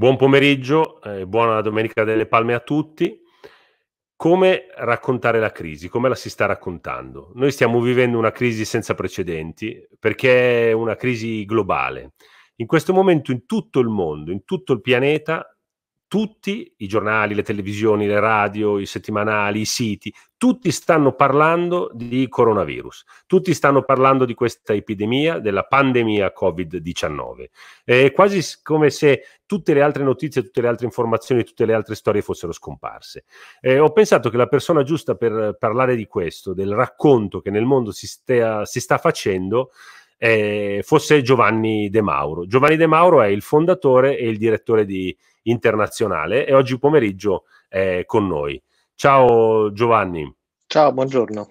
Buon pomeriggio, eh, buona domenica delle palme a tutti. Come raccontare la crisi? Come la si sta raccontando? Noi stiamo vivendo una crisi senza precedenti perché è una crisi globale. In questo momento in tutto il mondo, in tutto il pianeta, tutti i giornali, le televisioni, le radio, i settimanali, i siti, tutti stanno parlando di coronavirus, tutti stanno parlando di questa epidemia, della pandemia Covid-19. È quasi come se tutte le altre notizie, tutte le altre informazioni, tutte le altre storie fossero scomparse. Eh, ho pensato che la persona giusta per parlare di questo, del racconto che nel mondo si, stia, si sta facendo, eh, fosse Giovanni De Mauro. Giovanni De Mauro è il fondatore e il direttore di Internazionale e oggi pomeriggio è con noi. Ciao Giovanni. Ciao, buongiorno.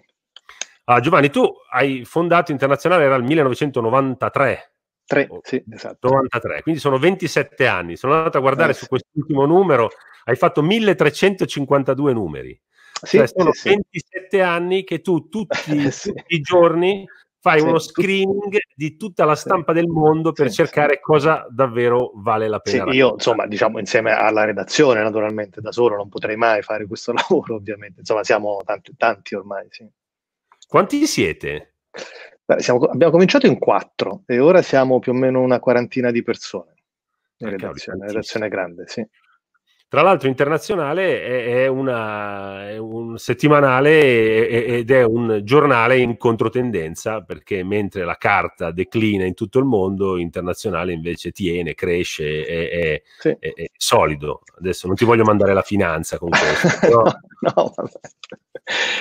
Ah, Giovanni, tu hai fondato Internazionale, era il 1993. 3, sì, esatto. 93, quindi sono 27 anni. Sono andato a guardare eh, su quest'ultimo numero, hai fatto 1352 numeri. Sì, cioè, sono sì, 27 sì. anni che tu tutti, eh, tutti i giorni fai uno screening di tutta la stampa del mondo per sì, cercare sì. cosa davvero vale la pena. Sì, io insomma diciamo insieme alla redazione naturalmente da solo non potrei mai fare questo lavoro ovviamente, insomma siamo tanti, tanti ormai. Sì. Quanti siete? Beh, siamo, abbiamo cominciato in quattro e ora siamo più o meno una quarantina di persone. In ah, redazione, redazione grande, sì. Tra l'altro internazionale è, è, una, è un settimanale ed è un giornale in controtendenza perché mentre la carta declina in tutto il mondo, internazionale invece tiene, cresce, è, è sì. solido. Adesso non ti voglio mandare la finanza con questo. Però... no,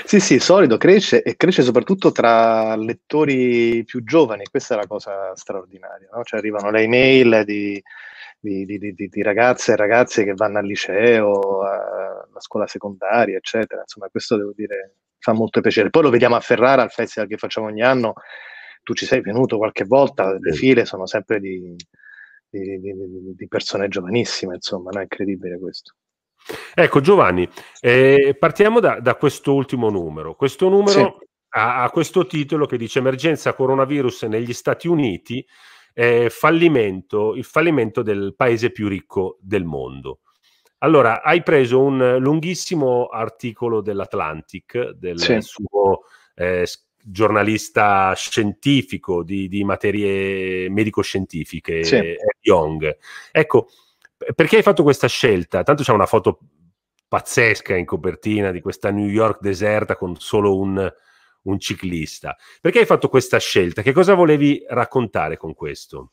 sì, sì, solido, cresce e cresce soprattutto tra lettori più giovani. Questa è la cosa straordinaria. No? Cioè arrivano le email di di, di, di ragazze e ragazze che vanno al liceo, alla scuola secondaria, eccetera. Insomma, questo devo dire fa molto piacere. Poi lo vediamo a Ferrara, al festival che facciamo ogni anno. Tu ci sei venuto qualche volta, le file sono sempre di, di, di, di, persone giovanissime, insomma, no? è incredibile questo. Ecco Giovanni, eh, partiamo da, da questo ultimo numero. Questo numero sì. ha, ha, questo titolo che dice Emergenza coronavirus negli Stati Uniti, eh, fallimento, il fallimento del paese più ricco del mondo. Allora, hai preso un lunghissimo articolo dell'Atlantic, del sì. suo eh, giornalista scientifico di, di materie medico-scientifiche, sì. Eh, Young. Ecco, perché hai fatto questa scelta? Tanto c'è una foto pazzesca in copertina di questa New York deserta con solo un un ciclista. Perché hai fatto questa scelta? Che cosa volevi raccontare con questo?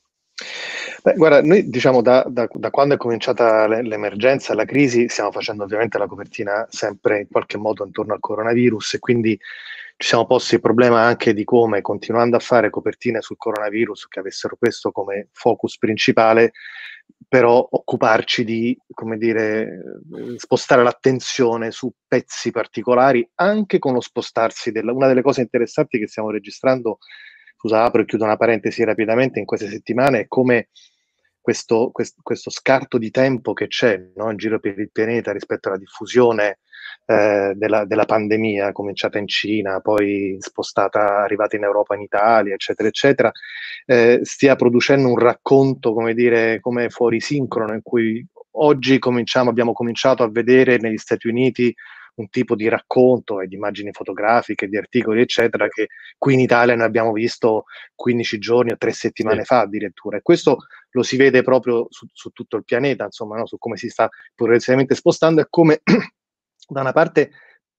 Beh, guarda, noi diciamo da, da, da quando è cominciata l'emergenza, la crisi, stiamo facendo ovviamente la copertina sempre in qualche modo intorno al coronavirus e quindi ci siamo posti il problema anche di come, continuando a fare copertine sul coronavirus che avessero questo come focus principale, però occuparci di, come dire, spostare l'attenzione su pezzi particolari, anche con lo spostarsi della... Una delle cose interessanti che stiamo registrando, scusa, apro e chiudo una parentesi rapidamente in queste settimane, è come questo, questo, questo scarto di tempo che c'è no, in giro per il pianeta rispetto alla diffusione eh, della, della, pandemia, cominciata in Cina, poi spostata, arrivata in Europa, in Italia, eccetera, eccetera, eh, stia producendo un racconto, come dire, come fuori sincrono, in cui oggi abbiamo cominciato a vedere negli Stati Uniti un tipo di racconto e di immagini fotografiche, di articoli, eccetera, che qui in Italia noi abbiamo visto 15 giorni o 3 settimane sì. fa addirittura. E questo lo si vede proprio su, su tutto il pianeta, insomma, no? su come si sta progressivamente spostando e come da una parte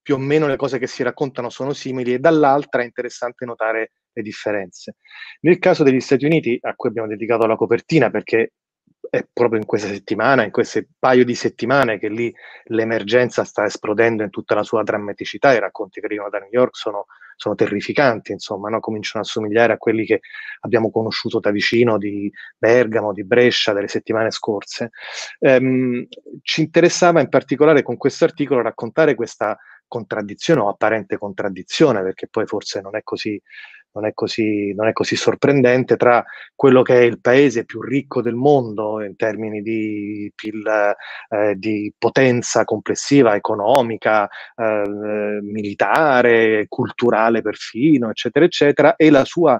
più o meno le cose che si raccontano sono simili e dall'altra è interessante notare le differenze. Nel caso degli Stati Uniti, a cui abbiamo dedicato la copertina perché è proprio in questa settimana, in queste paio di settimane che lì l'emergenza sta esplodendo in tutta la sua drammaticità, i racconti che arrivano da New York sono, sono terrificanti, insomma, no? cominciano a somigliare a quelli che abbiamo conosciuto da vicino di Bergamo, di Brescia, delle settimane scorse. Ehm, ci interessava in particolare con questo articolo raccontare questa contraddizione o apparente contraddizione, perché poi forse non è così non è, così, non è così sorprendente, tra quello che è il paese più ricco del mondo in termini di PIL, eh, di potenza complessiva economica, eh, militare, culturale perfino, eccetera, eccetera, e la sua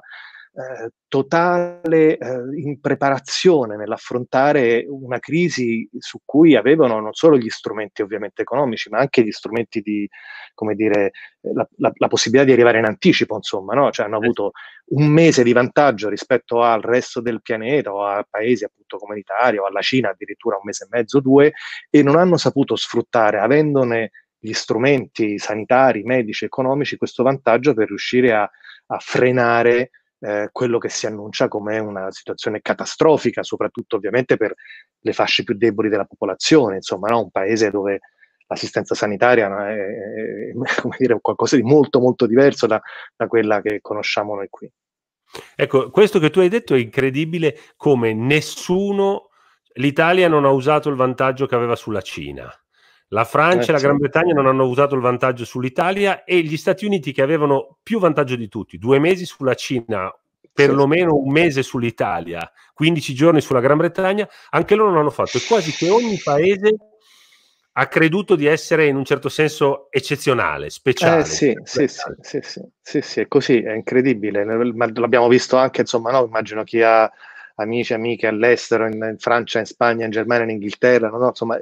eh, totale eh, impreparazione nell'affrontare una crisi su cui avevano non solo gli strumenti ovviamente economici, ma anche gli strumenti di, come dire, eh, la, la, la possibilità di arrivare in anticipo, insomma, no? cioè hanno eh. avuto un mese di vantaggio rispetto al resto del pianeta o a paesi appunto come l'Italia o alla Cina, addirittura un mese e mezzo, due, e non hanno saputo sfruttare, avendone gli strumenti sanitari, medici, economici, questo vantaggio per riuscire a, a frenare eh, quello che si annuncia come una situazione catastrofica, soprattutto ovviamente per le fasce più deboli della popolazione, insomma, no? un paese dove l'assistenza sanitaria no? è, è dire, qualcosa di molto molto diverso da, da quella che conosciamo noi qui. Ecco, questo che tu hai detto è incredibile come nessuno, l'Italia non ha usato il vantaggio che aveva sulla Cina la Francia e la Gran Bretagna non hanno usato il vantaggio sull'Italia e gli Stati Uniti che avevano più vantaggio di tutti, due mesi sulla Cina, perlomeno un mese sull'Italia, 15 giorni sulla Gran Bretagna, anche loro non hanno fatto. E quasi che ogni paese ha creduto di essere in un certo senso eccezionale, speciale. Eh, sì, sì, sì, sì, sì, è così, è incredibile. L'abbiamo visto anche, insomma, no? immagino chi ha amici e amiche all'estero, in, in, Francia, in Spagna, in Germania, in Inghilterra, no? insomma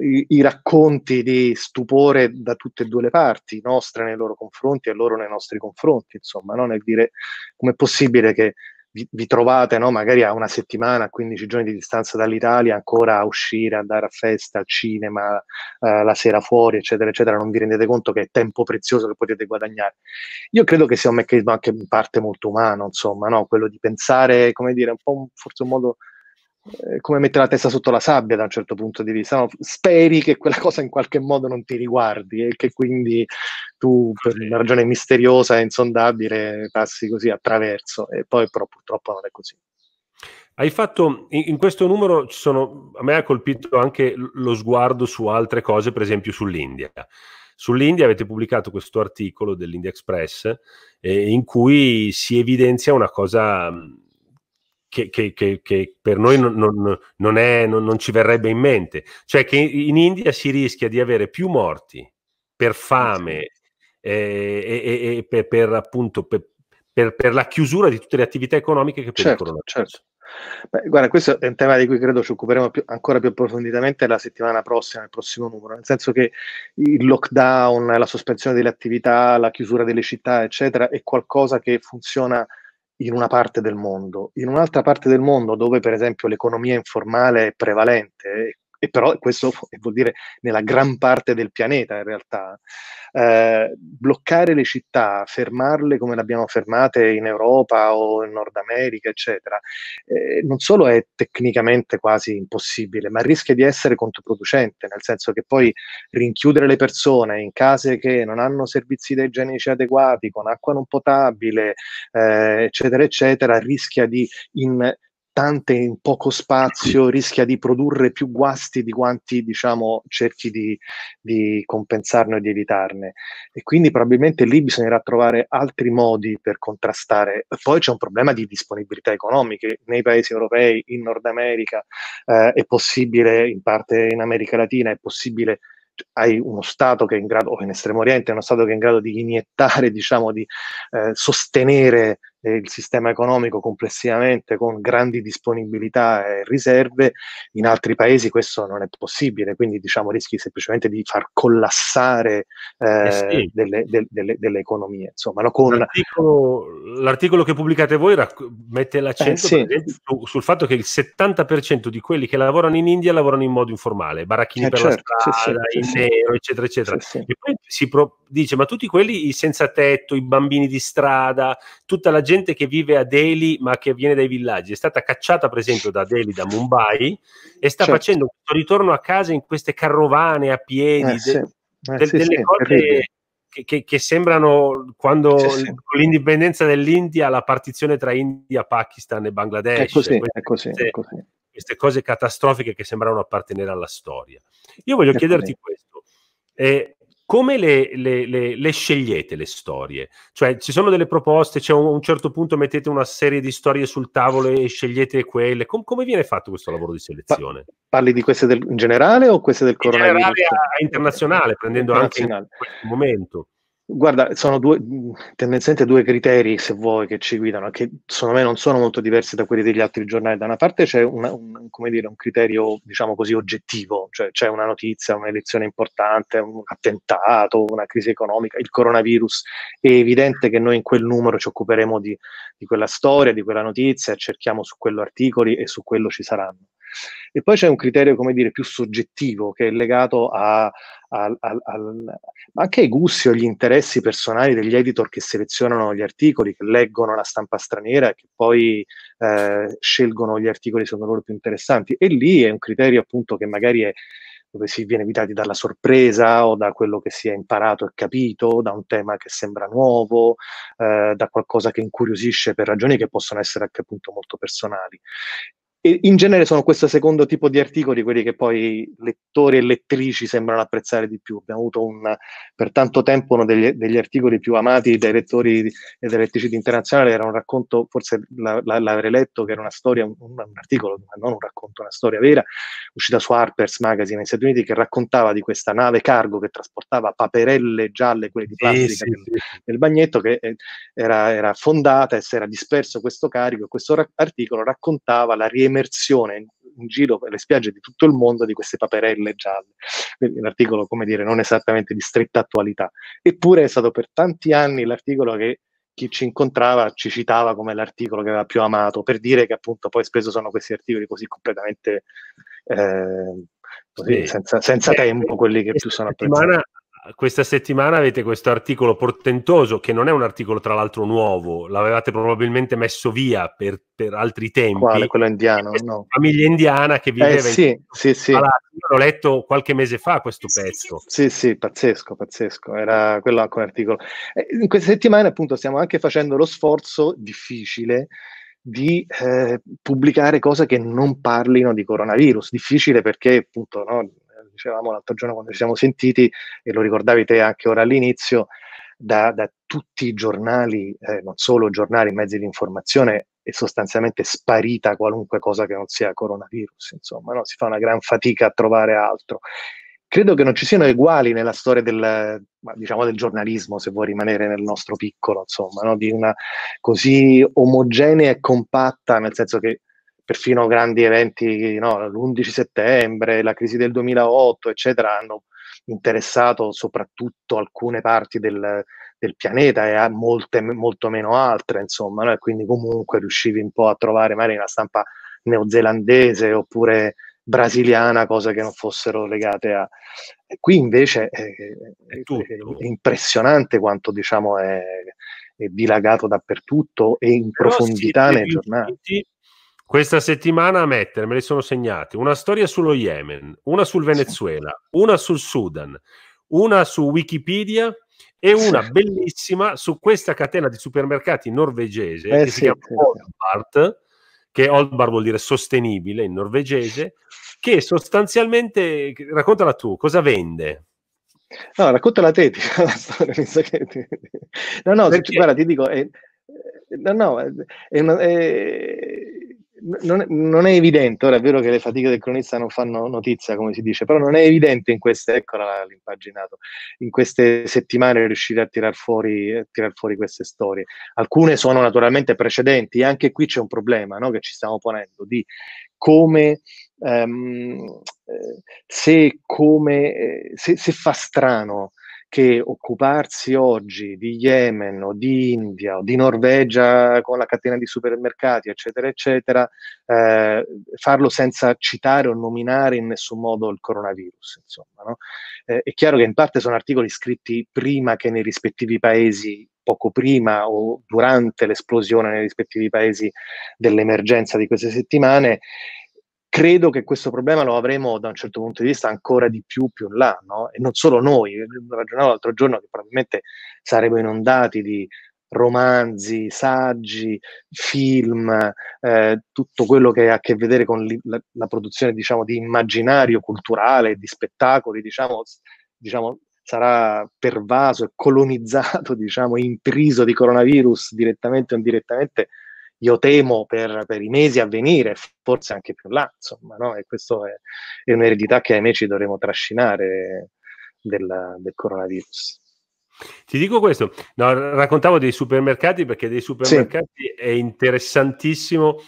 i, i, racconti di stupore da tutte e due le parti, nostre nei loro confronti e loro nei nostri confronti, insomma, no? nel dire come è possibile che vi, vi trovate no, magari a una settimana, a 15 giorni di distanza dall'Italia ancora a uscire, andare a festa, al cinema, eh, la sera fuori, eccetera, eccetera, non vi rendete conto che è tempo prezioso che potete guadagnare. Io credo che sia un meccanismo anche in parte molto umano, insomma, no? quello di pensare, come dire, un po' forse un modo eh, come mettere la testa sotto la sabbia da un certo punto di vista. No? Speri che quella cosa in qualche modo non ti riguardi e che quindi tu, per una ragione misteriosa e insondabile, passi così attraverso. E poi però purtroppo non è così. Hai fatto in, questo numero sono, a me ha colpito anche lo sguardo su altre cose, per esempio sull'India. Sull'India avete pubblicato questo articolo dell'India Express eh, in cui si evidenzia una cosa che, che, che, che, per noi non, non, è, non, ci verrebbe in mente. Cioè che in India si rischia di avere più morti per fame eh, e, e per, per, appunto per, per, per, la chiusura di tutte le attività economiche che per certo, il Certo. Beh, guarda, questo è un tema di cui credo ci occuperemo più, ancora più approfonditamente la settimana prossima, nel prossimo numero, nel senso che il lockdown, la sospensione delle attività, la chiusura delle città, eccetera, è qualcosa che funziona in una parte del mondo. In un'altra parte del mondo dove per esempio l'economia informale è prevalente, e però questo vuol dire nella gran parte del pianeta in realtà. Eh, bloccare le città, fermarle come le abbiamo fermate in Europa o in Nord America, eccetera, eh, non solo è tecnicamente quasi impossibile, ma rischia di essere controproducente, nel senso che poi rinchiudere le persone in case che non hanno servizi igienici adeguati, con acqua non potabile, eh, eccetera, eccetera, rischia di in tante in poco spazio rischia di produrre più guasti di quanti diciamo cerchi di, di compensarne o di evitarne e quindi probabilmente lì bisognerà trovare altri modi per contrastare poi c'è un problema di disponibilità economiche nei paesi europei in Nord America eh, è possibile in parte in America Latina è possibile hai uno Stato che è in grado, o in Estremo Oriente, uno Stato che è in grado di iniettare, diciamo, di eh, sostenere eh, il sistema economico complessivamente con grandi disponibilità e riserve, in altri paesi questo non è possibile, quindi diciamo rischi semplicemente di far collassare eh, eh sì. delle, del, delle, delle, economie. Insomma, no? con... l'articolo, l'articolo, che pubblicate voi rac- mette l'accento eh, sì. su, sul fatto che il 70% di quelli che lavorano in India lavorano in modo informale, baracchini eh, per certo, la strada, in nero, eccetera, eccetera. E poi si pro- dice, ma tutti quelli senza tetto, i bambini di strada, tutta la gente gente che vive a Delhi ma che viene dai villaggi, è stata cacciata per esempio da Delhi, da Mumbai e sta certo. facendo questo ritorno a casa in queste carovane a piedi, eh, sì. eh, de- sì, delle sì, cose che, che, che, sembrano quando con l'indipendenza dell'India la partizione tra India, Pakistan e Bangladesh. È così, queste, è così, è così. queste cose catastrofiche che sembrano appartenere alla storia. Io voglio è chiederti questo. Eh, come le, le, le, le, scegliete le storie? Cioè, ci sono delle proposte, cioè a un certo punto mettete una serie di storie sul tavolo e scegliete quelle. Com, come viene fatto questo eh, lavoro di selezione? parli di queste del, in generale o queste del in coronavirus? In generale a, a internazionale, prendendo internazionale. anche in questo momento. Guarda, sono due, tendenzialmente due criteri, se vuoi, che ci guidano, che secondo me non sono molto diversi da quelli degli altri giornali. Da una parte c'è una, un, dire, un, criterio, diciamo così, oggettivo, cioè c'è una notizia, un'elezione importante, un attentato, una crisi economica, il coronavirus. È evidente che noi in quel numero ci occuperemo di, di quella storia, di quella notizia, cerchiamo su quello articoli e su quello ci saranno e poi c'è un criterio, come dire, più soggettivo, che è legato a, al, al, al, anche ai gusti o agli interessi personali degli editor che selezionano gli articoli, che leggono la stampa straniera e che poi eh, scelgono gli articoli secondo loro più interessanti. E lì è un criterio appunto che magari è dove si viene evitati dalla sorpresa o da quello che si è imparato e capito, da un tema che sembra nuovo, eh, da qualcosa che incuriosisce per ragioni che possono essere anche appunto molto personali. E in genere sono questo secondo tipo di articoli quelli che poi lettori e lettrici sembrano apprezzare di più. Abbiamo avuto un, per tanto tempo uno degli, degli, articoli più amati dai lettori e dai lettrici di internazionale, era un racconto, forse la, la, l'avrei letto, che era una storia, un, un, articolo, non un racconto, una storia vera, uscita su Harper's Magazine negli Stati Uniti, che raccontava di questa nave cargo che trasportava paperelle gialle, quelle di plastica, eh, sì, nel, sì. nel, bagnetto, che eh, era, era fondata e si era disperso questo carico. Questo ra- articolo raccontava la riempizione immersione in, giro per le spiagge di tutto il mondo di queste paperelle gialle. Un articolo, come dire, non esattamente di stretta attualità. Eppure è stato per tanti anni l'articolo che chi ci incontrava ci citava come l'articolo che aveva più amato, per dire che appunto poi spesso sono questi articoli così completamente eh, così, senza, senza eh, tempo quelli che più sono apprezzati questa settimana avete questo articolo portentoso, che non è un articolo tra l'altro nuovo, l'avevate probabilmente messo via per, per altri tempi. Quale? Quello indiano? No. Famiglia indiana che eh, viveva eh, sì, in... Sì, sì. Allora, l'ho letto qualche mese fa questo pezzo. Sì, sì, pazzesco, pazzesco. Era quello articolo. Eh, in queste settimane appunto stiamo anche facendo lo sforzo difficile di eh, pubblicare cose che non parlino di coronavirus. Difficile perché appunto no, dicevamo l'altro giorno quando ci siamo sentiti, e lo ricordavi te anche ora all'inizio, da, da tutti i giornali, eh, non solo giornali, mezzi di informazione, è sostanzialmente sparita qualunque cosa che non sia coronavirus, insomma, no? si fa una gran fatica a trovare altro. Credo che non ci siano uguali nella storia del, diciamo, del giornalismo, se vuoi rimanere nel nostro piccolo, insomma, no? di una così omogenea e compatta, nel senso che perfino grandi eventi, no, l'11 settembre, la crisi del 2008, eccetera, hanno interessato soprattutto alcune parti del, del pianeta e a molte, molto meno altre, insomma, no? quindi comunque riuscivi un po' a trovare magari una stampa neozelandese oppure brasiliana, cose che non fossero legate a... Qui invece è, è, è impressionante quanto diciamo è, è dilagato dappertutto e in Però profondità nei giornali. Questa settimana a mettere, me le sono segnate, una storia sullo Yemen, una sul Venezuela, sì. una sul Sudan, una su Wikipedia e una sì. bellissima su questa catena di supermercati norvegese eh, che sì, si chiama Oldbart, che Oldbart vuol dire sostenibile in norvegese, che sostanzialmente, raccontala tu, cosa vende? No, raccontala te, ti, la storia, che... No, no, Perché? guarda, ti dico, è, eh, no, no, è una, è, non, non, è evidente, ora è vero che le fatiche del cronista non fanno notizia, come si dice, però non è evidente in queste, eccola l'impaginato, in queste settimane riuscire a tirar fuori, a eh, tirar fuori queste storie. Alcune sono naturalmente precedenti e anche qui c'è un problema no, che ci stiamo ponendo di come ehm, eh, se, come, eh, se, se fa strano che occuparsi oggi di Yemen o di India o di Norvegia con la catena di supermercati, eccetera, eccetera, eh, farlo senza citare o nominare in nessun modo il coronavirus. Insomma, no? eh, è chiaro che in parte sono articoli scritti prima che nei rispettivi paesi poco prima o durante l'esplosione nei rispettivi paesi dell'emergenza di queste settimane credo che questo problema lo avremo da un certo punto di vista ancora di più più in là, no? e non solo noi, ragionavo l'altro giorno che probabilmente saremo inondati di romanzi, saggi, film, eh, tutto quello che ha a che vedere con li, la, la, produzione diciamo, di immaginario culturale, di spettacoli, diciamo, diciamo, sarà pervaso e colonizzato, diciamo, impriso di coronavirus direttamente o indirettamente io temo per, per, i mesi a venire, forse anche più là, insomma, no? e questa è, è, un'eredità che ahimè ci dovremo trascinare del, del coronavirus. Ti dico questo, no, raccontavo dei supermercati perché dei supermercati sì. è interessantissimo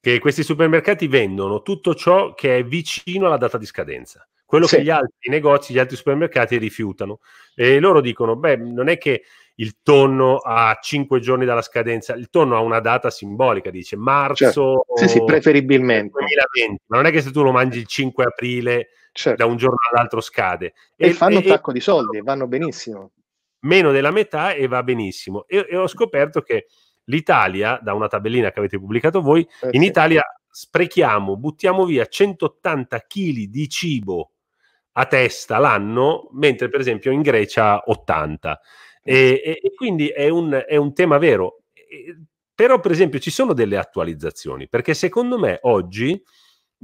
che questi supermercati vendono tutto ciò che è vicino alla data di scadenza quello sì. che gli altri negozi, gli altri supermercati rifiutano. E loro dicono: Beh, non è che il tonno a cinque giorni dalla scadenza, il tonno ha una data simbolica, dice marzo certo. sì, sì, preferibilmente. 2020, ma non è che se tu lo mangi il 5 aprile certo. da un giorno all'altro scade. E, e fanno e, un sacco di soldi, e vanno benissimo. Meno della metà e va benissimo. E, e, ho scoperto che l'Italia, da una tabellina che avete pubblicato voi, eh, in sì. Italia sprechiamo, buttiamo via 180 kg di cibo a testa l'anno, mentre per esempio in Grecia 80. E, e, e quindi è un, è un, tema vero. Però, per esempio, ci sono delle attualizzazioni, perché secondo me oggi,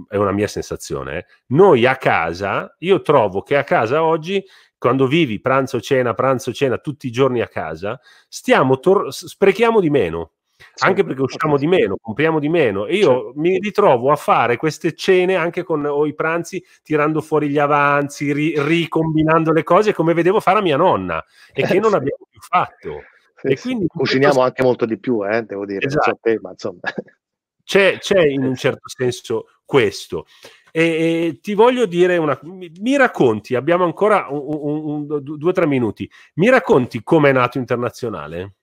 è una mia sensazione, eh, noi a casa, io trovo che a casa oggi quando vivi pranzo, cena, pranzo, cena, tutti i giorni a casa, stiamo tor- sprechiamo di meno. Sì. anche perché usciamo di meno, compriamo di meno e io sì. Certo. mi ritrovo a fare queste cene anche con o i pranzi tirando fuori gli avanzi, ri, ricombinando le cose come vedevo fare a mia nonna e eh, che non abbiamo più fatto. e quindi, Cuciniamo questo... anche molto di più, eh, devo dire, esatto. te, ma insomma. C'è, c'è, in eh, un certo senso questo. E, e ti voglio dire una mi, mi racconti, abbiamo ancora un, un, un, due o tre minuti, mi racconti com'è nato internazionale?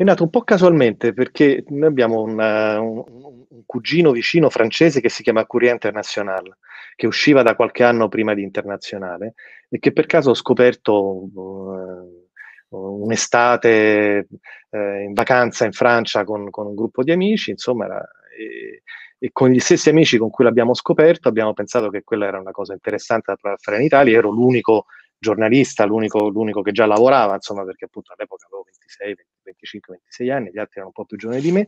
È nato un po' casualmente perché noi abbiamo una, eh, un, un, cugino vicino francese che si chiama Courrier International, che usciva da qualche anno prima di Internazionale e che per caso ho scoperto uh, un'estate uh, in vacanza in Francia con, con, un gruppo di amici, insomma, era, e, e con gli stessi amici con cui l'abbiamo scoperto abbiamo pensato che quella era una cosa interessante da fare in Italia, ero l'unico giornalista, l'unico, l'unico, che già lavorava, insomma, perché appunto all'epoca avevo 26, 25, 26 anni, gli altri erano un po' più giovani di me.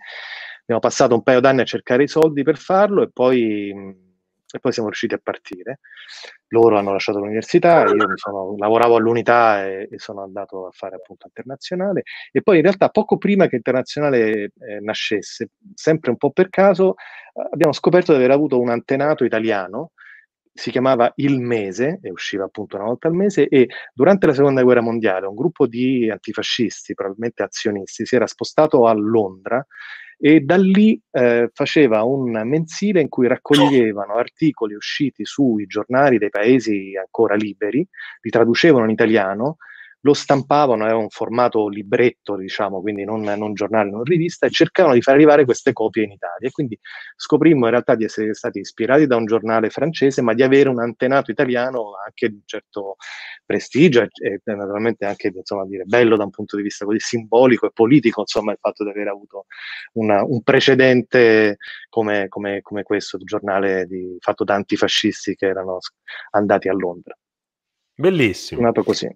Abbiamo passato un paio d'anni a cercare i soldi per farlo e poi, e poi siamo riusciti a partire. Loro hanno lasciato l'università, io sono, lavoravo all'unità e, e, sono andato a fare appunto internazionale. E poi in realtà poco prima che internazionale eh, nascesse, sempre un po' per caso, abbiamo scoperto di aver avuto un antenato italiano si chiamava Il Mese e usciva appunto una volta al mese e durante la seconda guerra mondiale un gruppo di antifascisti, probabilmente azionisti, si era spostato a Londra e da lì eh, faceva un mensile in cui raccoglievano articoli usciti sui giornali dei paesi ancora liberi, li traducevano in italiano lo stampavano, era un formato libretto, diciamo, quindi non, non giornale, non rivista, e cercavano di far arrivare queste copie in Italia. E quindi scoprimmo in realtà di essere stati ispirati da un giornale francese, ma di avere un antenato italiano anche di un certo prestigio e, e naturalmente anche insomma, dire, bello da un punto di vista così simbolico e politico, insomma, il fatto di aver avuto una, un precedente come, come, come questo, il giornale di, fatto da antifascisti che erano andati a Londra. Bellissimo. È nato così.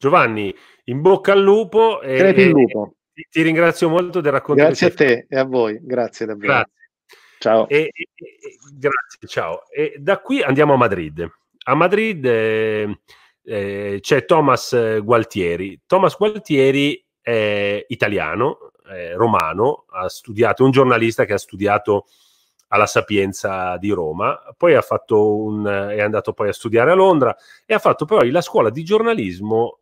Giovanni, in bocca al lupo. E, Crepi il lupo. Ti, ti, ringrazio molto del racconto. Grazie a te e a voi, grazie davvero. Grazie. Ciao. E, e, grazie, ciao. E da qui andiamo a Madrid. A Madrid eh, eh, c'è Thomas Gualtieri. Thomas Gualtieri è italiano, è romano, ha studiato, un giornalista che ha studiato alla Sapienza di Roma, poi un, è andato poi a studiare a Londra e ha fatto poi la scuola di giornalismo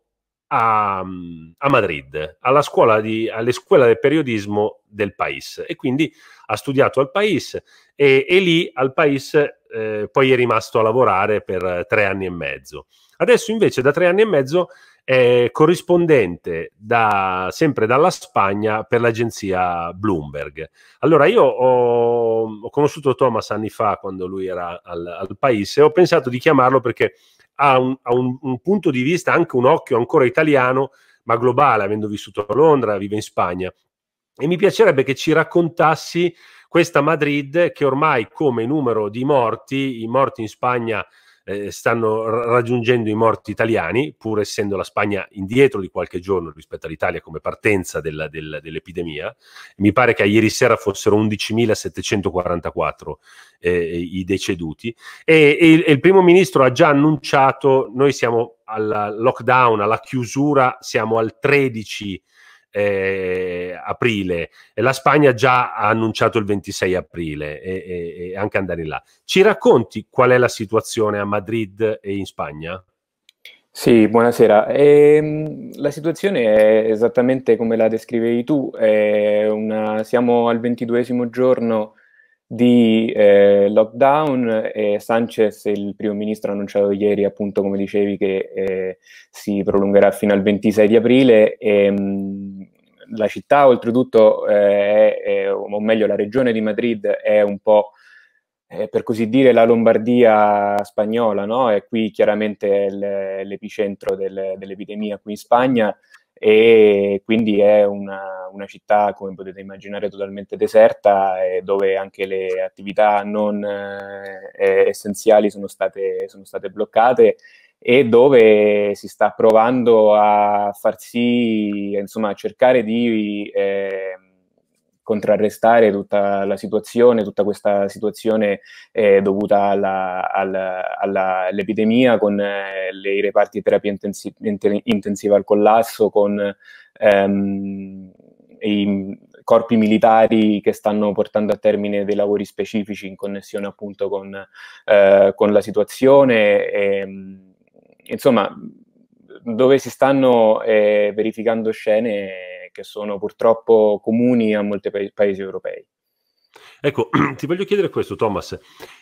a, a Madrid, alla scuola di, alle scuole del periodismo del Paese e quindi ha studiato al Paese e, e lì al Paese eh, poi è rimasto a lavorare per tre anni e mezzo. Adesso invece da tre anni e mezzo è corrispondente da, sempre dalla Spagna per l'agenzia Bloomberg. Allora io ho, ho conosciuto Thomas anni fa quando lui era al, al Paese e ho pensato di chiamarlo perché ha, un, ha un, un, punto di vista, anche un occhio ancora italiano, ma globale, avendo vissuto a Londra, vive in Spagna. E mi piacerebbe che ci raccontassi questa Madrid che ormai come numero di morti, i morti in Spagna eh, stanno raggiungendo i morti italiani, pur essendo la Spagna indietro di qualche giorno rispetto all'Italia come partenza della, del, dell'epidemia. Mi pare che a ieri sera fossero 11.744 eh, i deceduti. E, e, e il primo ministro ha già annunciato, noi siamo al lockdown, alla chiusura, siamo al 13 eh, aprile, la Spagna già ha annunciato il 26 aprile e, e, e anche andare in là. Ci racconti qual è la situazione a Madrid e in Spagna? Sì, buonasera. Eh, la situazione è esattamente come la descrivevi tu, una, siamo al ventiduesimo giorno di eh, lockdown e Sanchez, il primo ministro, ha annunciato ieri, appunto, come dicevi, che eh, si prolungherà fino al 26 di aprile. E, ehm, mh, la città, oltretutto, eh, è, è, o meglio, la regione di Madrid è un po'. Eh, per così dire, la Lombardia spagnola, no? E qui chiaramente è l'epicentro del, dell'epidemia qui in Spagna e quindi è una, una città, come potete immaginare, totalmente deserta e eh, dove anche le attività non eh, eh, essenziali sono state, sono state bloccate e dove si sta provando a far sì, insomma, a cercare di... Eh, contrarrestare tutta la situazione, tutta questa situazione eh, dovuta alla, alla, alla, all'epidemia con eh, i reparti di terapia intensi- intensiva al collasso, con ehm, i corpi militari che stanno portando a termine dei lavori specifici in connessione appunto con, eh, con la situazione. E, ehm, insomma, dove si stanno eh, verificando scene che sono purtroppo comuni a molti pa- paesi europei. Ecco, ti voglio chiedere questo, Thomas,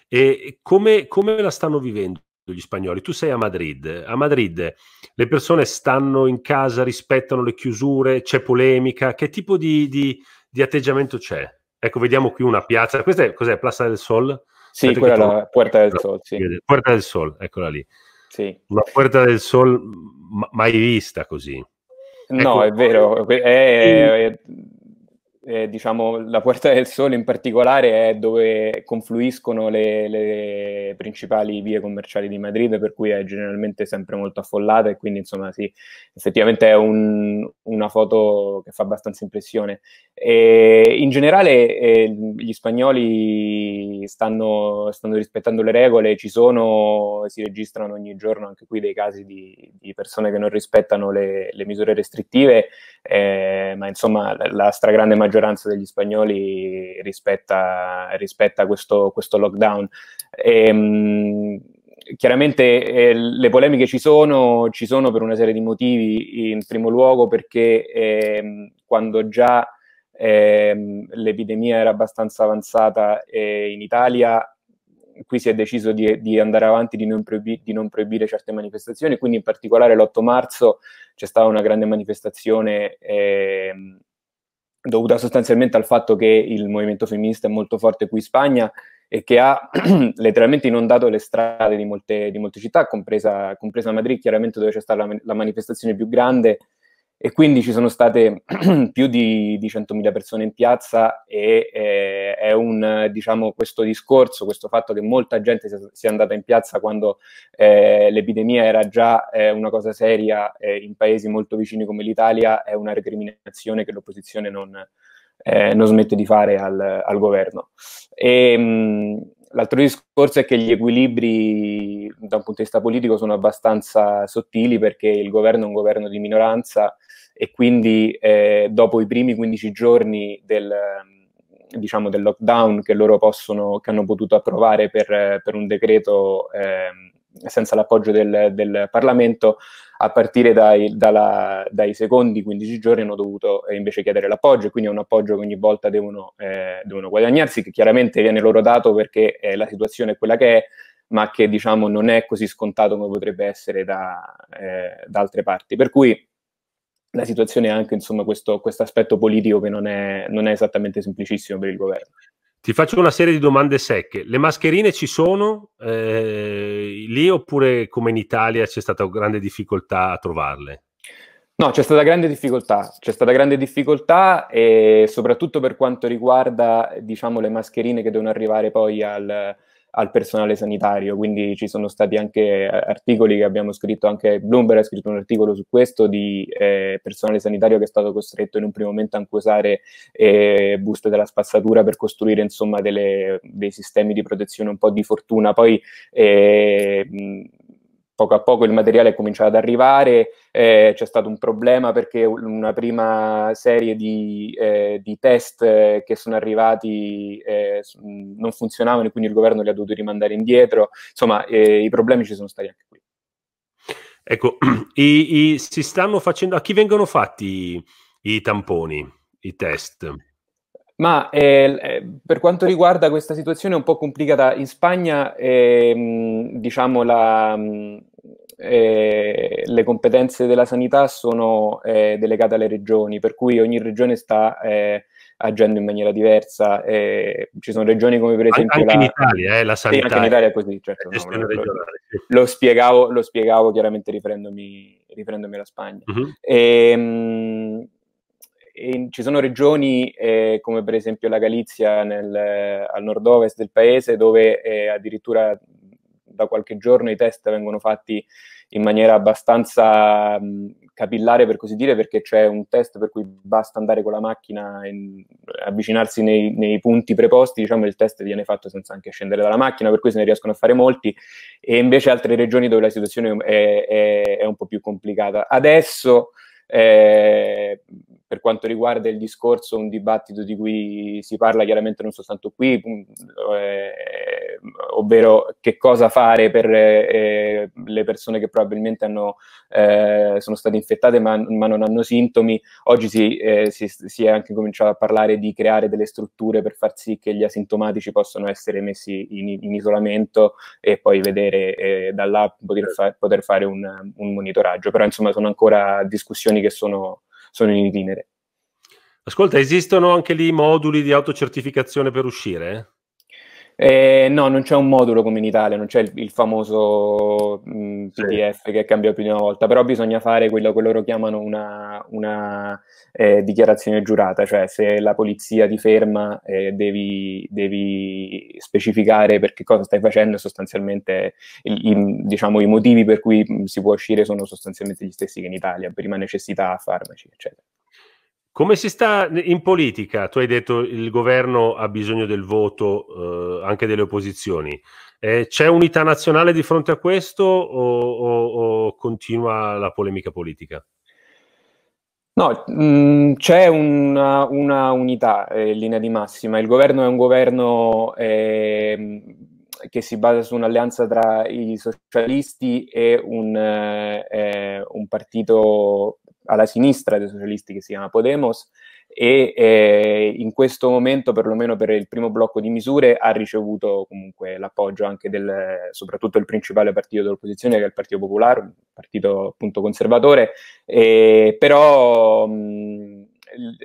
eh, come, come la stanno vivendo? gli spagnoli. Tu sei a Madrid. A Madrid le persone stanno in casa, rispettano le chiusure, c'è polemica. Che tipo di, di, di atteggiamento c'è? Ecco, vediamo qui una piazza. Questa è cos'è? Plaza del Sol? Sì, Aspetta quella è la Puerta del Sol. Sì. Puerta del Sol, eccola lì. Sì. Una Puerta del Sol mai vista così. No, ecco, è vero, è, è, è eh, diciamo, la Puerta del Sole in particolare è dove confluiscono le, le, principali vie commerciali di Madrid, per cui è generalmente sempre molto affollata e quindi insomma sì, effettivamente è un, una foto che fa abbastanza impressione. E in generale eh, gli spagnoli stanno, stanno, rispettando le regole, ci sono, si registrano ogni giorno anche qui dei casi di, di persone che non rispettano le, le misure restrittive, eh, ma insomma la, la stragrande maggioranza maggioranza degli spagnoli rispetta, rispetta questo, questo, lockdown. E, ehm, mh, chiaramente eh, le polemiche ci sono, ci sono per una serie di motivi, in primo luogo perché eh, quando già eh, l'epidemia era abbastanza avanzata eh, in Italia, qui si è deciso di, di andare avanti, di non, proib- di non, proibire certe manifestazioni, quindi in particolare l'8 marzo c'è stata una grande manifestazione ehm, dovuta sostanzialmente al fatto che il movimento femminista è molto forte qui in Spagna e che ha letteralmente inondato le strade di molte, di molte città, compresa, compresa, Madrid, chiaramente dove c'è stata la, la manifestazione più grande e quindi ci sono state più di, di 100.000 persone in piazza e eh, è un, diciamo, questo discorso, questo fatto che molta gente sia, sia andata in piazza quando eh, l'epidemia era già eh, una cosa seria eh, in paesi molto vicini come l'Italia, è una recriminazione che l'opposizione non, eh, non smette di fare al, al governo. E, ehm, mh, L'altro discorso è che gli equilibri da un punto di vista politico sono abbastanza sottili perché il governo è un governo di minoranza e quindi eh, dopo i primi 15 giorni del, ehm, diciamo, del lockdown che loro possono, che hanno potuto approvare per, per un decreto eh, senza l'appoggio del, del Parlamento, a partire dai, dalla, dai, secondi 15 giorni hanno dovuto eh, invece chiedere l'appoggio, e quindi è un appoggio che ogni volta devono, eh, devono guadagnarsi, che chiaramente viene loro dato perché eh, la situazione è quella che è, ma che diciamo non è così scontato come potrebbe essere da, eh, da altre parti. Per cui la situazione ha anche insomma, questo aspetto politico che non è, non è esattamente semplicissimo per il governo. Ti faccio una serie di domande secche. Le mascherine ci sono eh, lì oppure come in Italia c'è stata grande difficoltà a trovarle? No, c'è stata grande difficoltà, c'è stata grande difficoltà e soprattutto per quanto riguarda diciamo, le mascherine che devono arrivare poi al, al personale sanitario, quindi ci sono stati anche eh, articoli che abbiamo scritto, anche Bloomberg ha scritto un articolo su questo di eh, personale sanitario che è stato costretto in un primo momento anche a usare eh, buste della spazzatura per costruire insomma delle, dei sistemi di protezione un po' di fortuna, poi eh, poco a poco il materiale è cominciato ad arrivare, eh, c'è stato un problema perché una prima serie di, eh, di test eh, che sono arrivati eh, non funzionavano e quindi il governo li ha dovuti rimandare indietro, insomma eh, i problemi ci sono stati anche qui. Ecco, i, i, si stanno facendo, a chi vengono fatti i tamponi, i test? Ma eh, eh, per quanto riguarda questa situazione un po' complicata, in Spagna eh, diciamo la, mm, eh, le competenze della sanità sono eh, delegate alle regioni, per cui ogni regione sta eh, agendo in maniera diversa. ci sono regioni come per esempio... Anche la, in Italia, la sanità. Sì, anche in Italia è così, certo. No, no, lo, lo, spiegavo, lo, spiegavo, chiaramente riferendomi, riferendomi alla Spagna. Uh -huh. e, ehm, mh, in, ci sono regioni eh, come per esempio la Galizia nel, eh, al nord-ovest del paese dove eh, addirittura da qualche giorno i test vengono fatti in maniera abbastanza mh, capillare per così dire perché c'è un test per cui basta andare con la macchina e avvicinarsi nei, nei, punti preposti diciamo il test viene fatto senza anche scendere dalla macchina per cui se ne riescono a fare molti e invece altre regioni dove la situazione è, è, è un po' più complicata adesso eh, per quanto riguarda il discorso, un dibattito di cui si parla chiaramente non soltanto qui, mm, eh, ovvero che cosa fare per eh, le persone che probabilmente hanno, eh, sono state infettate ma, ma, non hanno sintomi. Oggi si, eh, si, si, è anche cominciato a parlare di creare delle strutture per far sì che gli asintomatici possano essere messi in, in isolamento e poi vedere eh, da là poter, fa, poter fare un, un monitoraggio. Però insomma sono ancora discussioni che sono sono in itinere. Ascolta, esistono anche lì moduli di autocertificazione per uscire? Eh, no, non c'è un modulo come in Italia, non c'è il, il famoso mh, mm, PDF sì. che cambia più di una volta, però bisogna fare quello che loro chiamano una, una eh, dichiarazione giurata, cioè se la polizia ti ferma eh, devi, devi, specificare per che cosa stai facendo sostanzialmente il, i, diciamo, i motivi per cui si può uscire sono sostanzialmente gli stessi che in Italia, prima necessità, farmaci, eccetera. Come si sta in politica? Tu hai detto che il governo ha bisogno del voto eh, anche delle opposizioni. Eh, c'è unità nazionale di fronte a questo o, o, o continua la polemica politica? No, mh, mm, c'è una, una unità eh, in linea di massima. Il governo è un governo ehm, che si basa su un'alleanza tra i socialisti e un, eh, eh un partito alla sinistra dei socialisti che si chiama Podemos e eh, in questo momento, perlomeno per il primo blocco di misure, ha ricevuto comunque l'appoggio anche del, soprattutto del principale partito dell'opposizione che è il Partito Popolare, un partito appunto conservatore, e, però mh,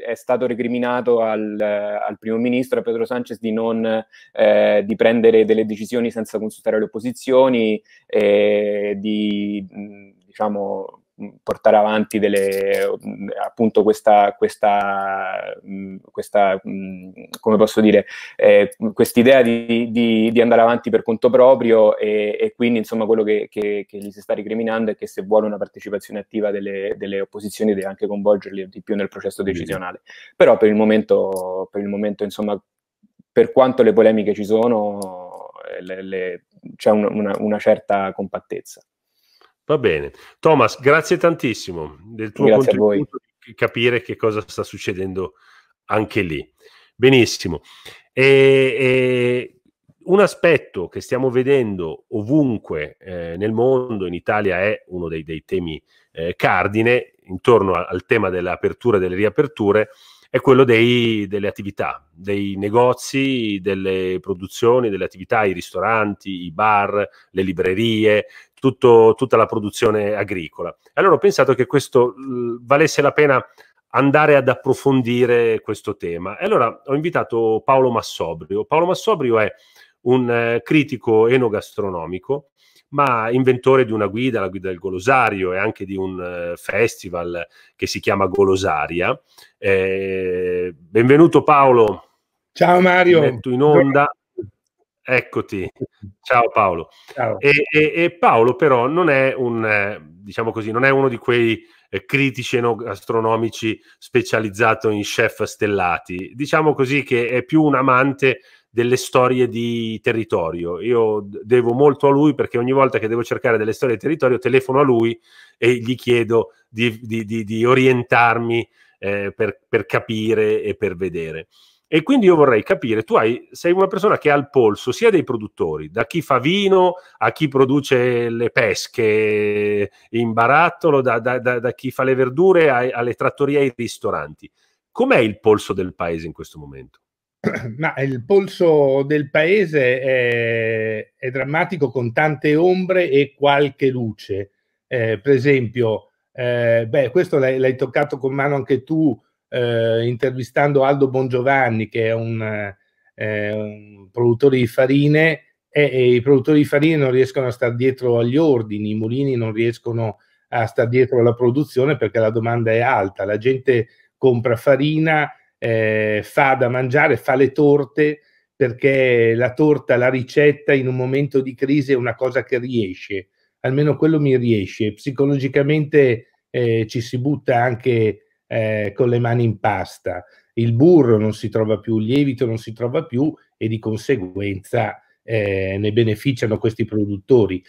è stato recriminato al, al, primo ministro a Pedro Sanchez di non eh, di prendere delle decisioni senza consultare le opposizioni, eh, di mh, diciamo Mm, portare avanti delle, mm, appunto questa, questa, mm, questa come posso dire, eh, quest'idea di, di, di, andare avanti per conto proprio e, e quindi insomma quello che, che, che, gli si sta ricriminando è che se vuole una partecipazione attiva delle, delle opposizioni deve anche coinvolgerli di più nel processo decisionale. Però per il momento, per il momento insomma, per quanto le polemiche ci sono, eh, le, le, c'è un, una, una certa compattezza. Va bene. Thomas, grazie tantissimo del tuo grazie contributo capire che cosa sta succedendo anche lì. Benissimo. E, e un aspetto che stiamo vedendo ovunque eh, nel mondo, in Italia è uno dei, dei temi eh, cardine, intorno a, al tema delle aperture e delle riaperture, è quello dei, delle attività, dei negozi, delle produzioni, delle attività, i ristoranti, i bar, le librerie, tutto, tutta la produzione agricola. Allora ho pensato che questo mh, valesse la pena andare ad approfondire questo tema. E allora ho invitato Paolo Massobrio. Paolo Massobrio è un eh, critico enogastronomico, ma inventore di una guida, la guida del golosario e anche di un eh, festival che si chiama Golosaria. Eh, benvenuto Paolo. Ciao Mario. Ti metto in onda. Eccoti, ciao Paolo. Ciao. E, e, e, Paolo però non è un, eh, diciamo così, non è uno di quei eh, critici enogastronomici specializzato in chef stellati, diciamo così che è più un amante delle storie di territorio. Io devo molto a lui perché ogni volta che devo cercare delle storie di territorio telefono a lui e gli chiedo di, di, di, di orientarmi eh, per, per capire e per vedere. E quindi io vorrei capire, tu hai, sei una persona che ha il polso sia dei produttori, da chi fa vino a chi produce le pesche in barattolo, da, da, da, da chi fa le verdure a, alle trattorie e ai ristoranti. Com'è il polso del paese in questo momento? Ma il polso del paese è, è drammatico con tante ombre e qualche luce. Eh, per esempio, eh, beh, questo l'hai, l'hai toccato con mano anche tu, eh, intervistando Aldo Bongiovanni, che è un, eh, un produttore di farine, e, e, i produttori di farine non riescono a stare dietro agli ordini, i mulini non riescono a stare dietro alla produzione perché la domanda è alta, la gente compra farina, eh, fa da mangiare, fa le torte, perché la torta, la ricetta in un momento di crisi è una cosa che riesce, almeno quello mi riesce. Psicologicamente eh, ci si butta anche eh, con le mani in pasta, il burro non si trova più, il lievito non si trova più e di conseguenza eh, ne beneficiano questi produttori.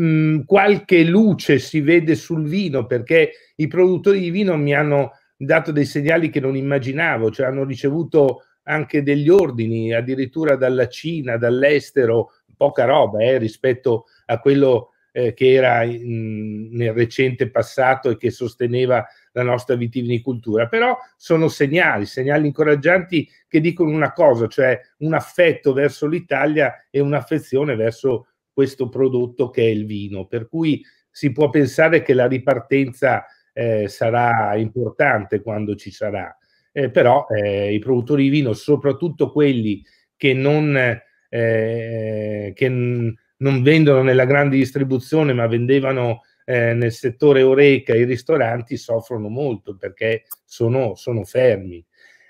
Mm, qualche luce si vede sul vino perché i produttori di vino mi hanno dato dei segnali che non immaginavo, cioè hanno ricevuto anche degli ordini addirittura dalla Cina, dall'estero, poca roba eh, rispetto a quello eh, che era in, nel recente passato e che sosteneva la nostra vitivinicoltura, però sono segnali, segnali incoraggianti che dicono una cosa, cioè un affetto verso l'Italia e un'affezione verso questo prodotto che è il vino, per cui si può pensare che la ripartenza eh, sarà importante quando ci sarà, eh, però eh, i produttori di vino, soprattutto quelli che non... Eh, che non vendono nella grande distribuzione ma vendevano eh, nel settore oreca i ristoranti soffrono molto perché sono, sono fermi.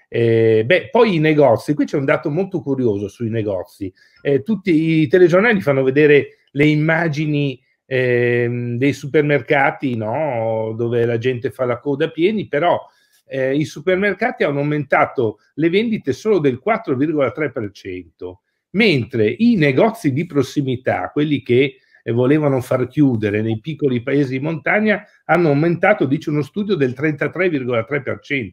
Eh, beh, poi i negozi, qui c'è un dato molto curioso sui negozi. Eh, tutti i telegiornali fanno vedere le immagini ehm, dei supermercati, no? dove la gente fa la coda pieni, però eh, i supermercati hanno aumentato le vendite solo del 4,3%, mentre i negozi di prossimità, quelli che e volevano far chiudere nei piccoli paesi di montagna hanno aumentato, dice uno studio, del 33,3%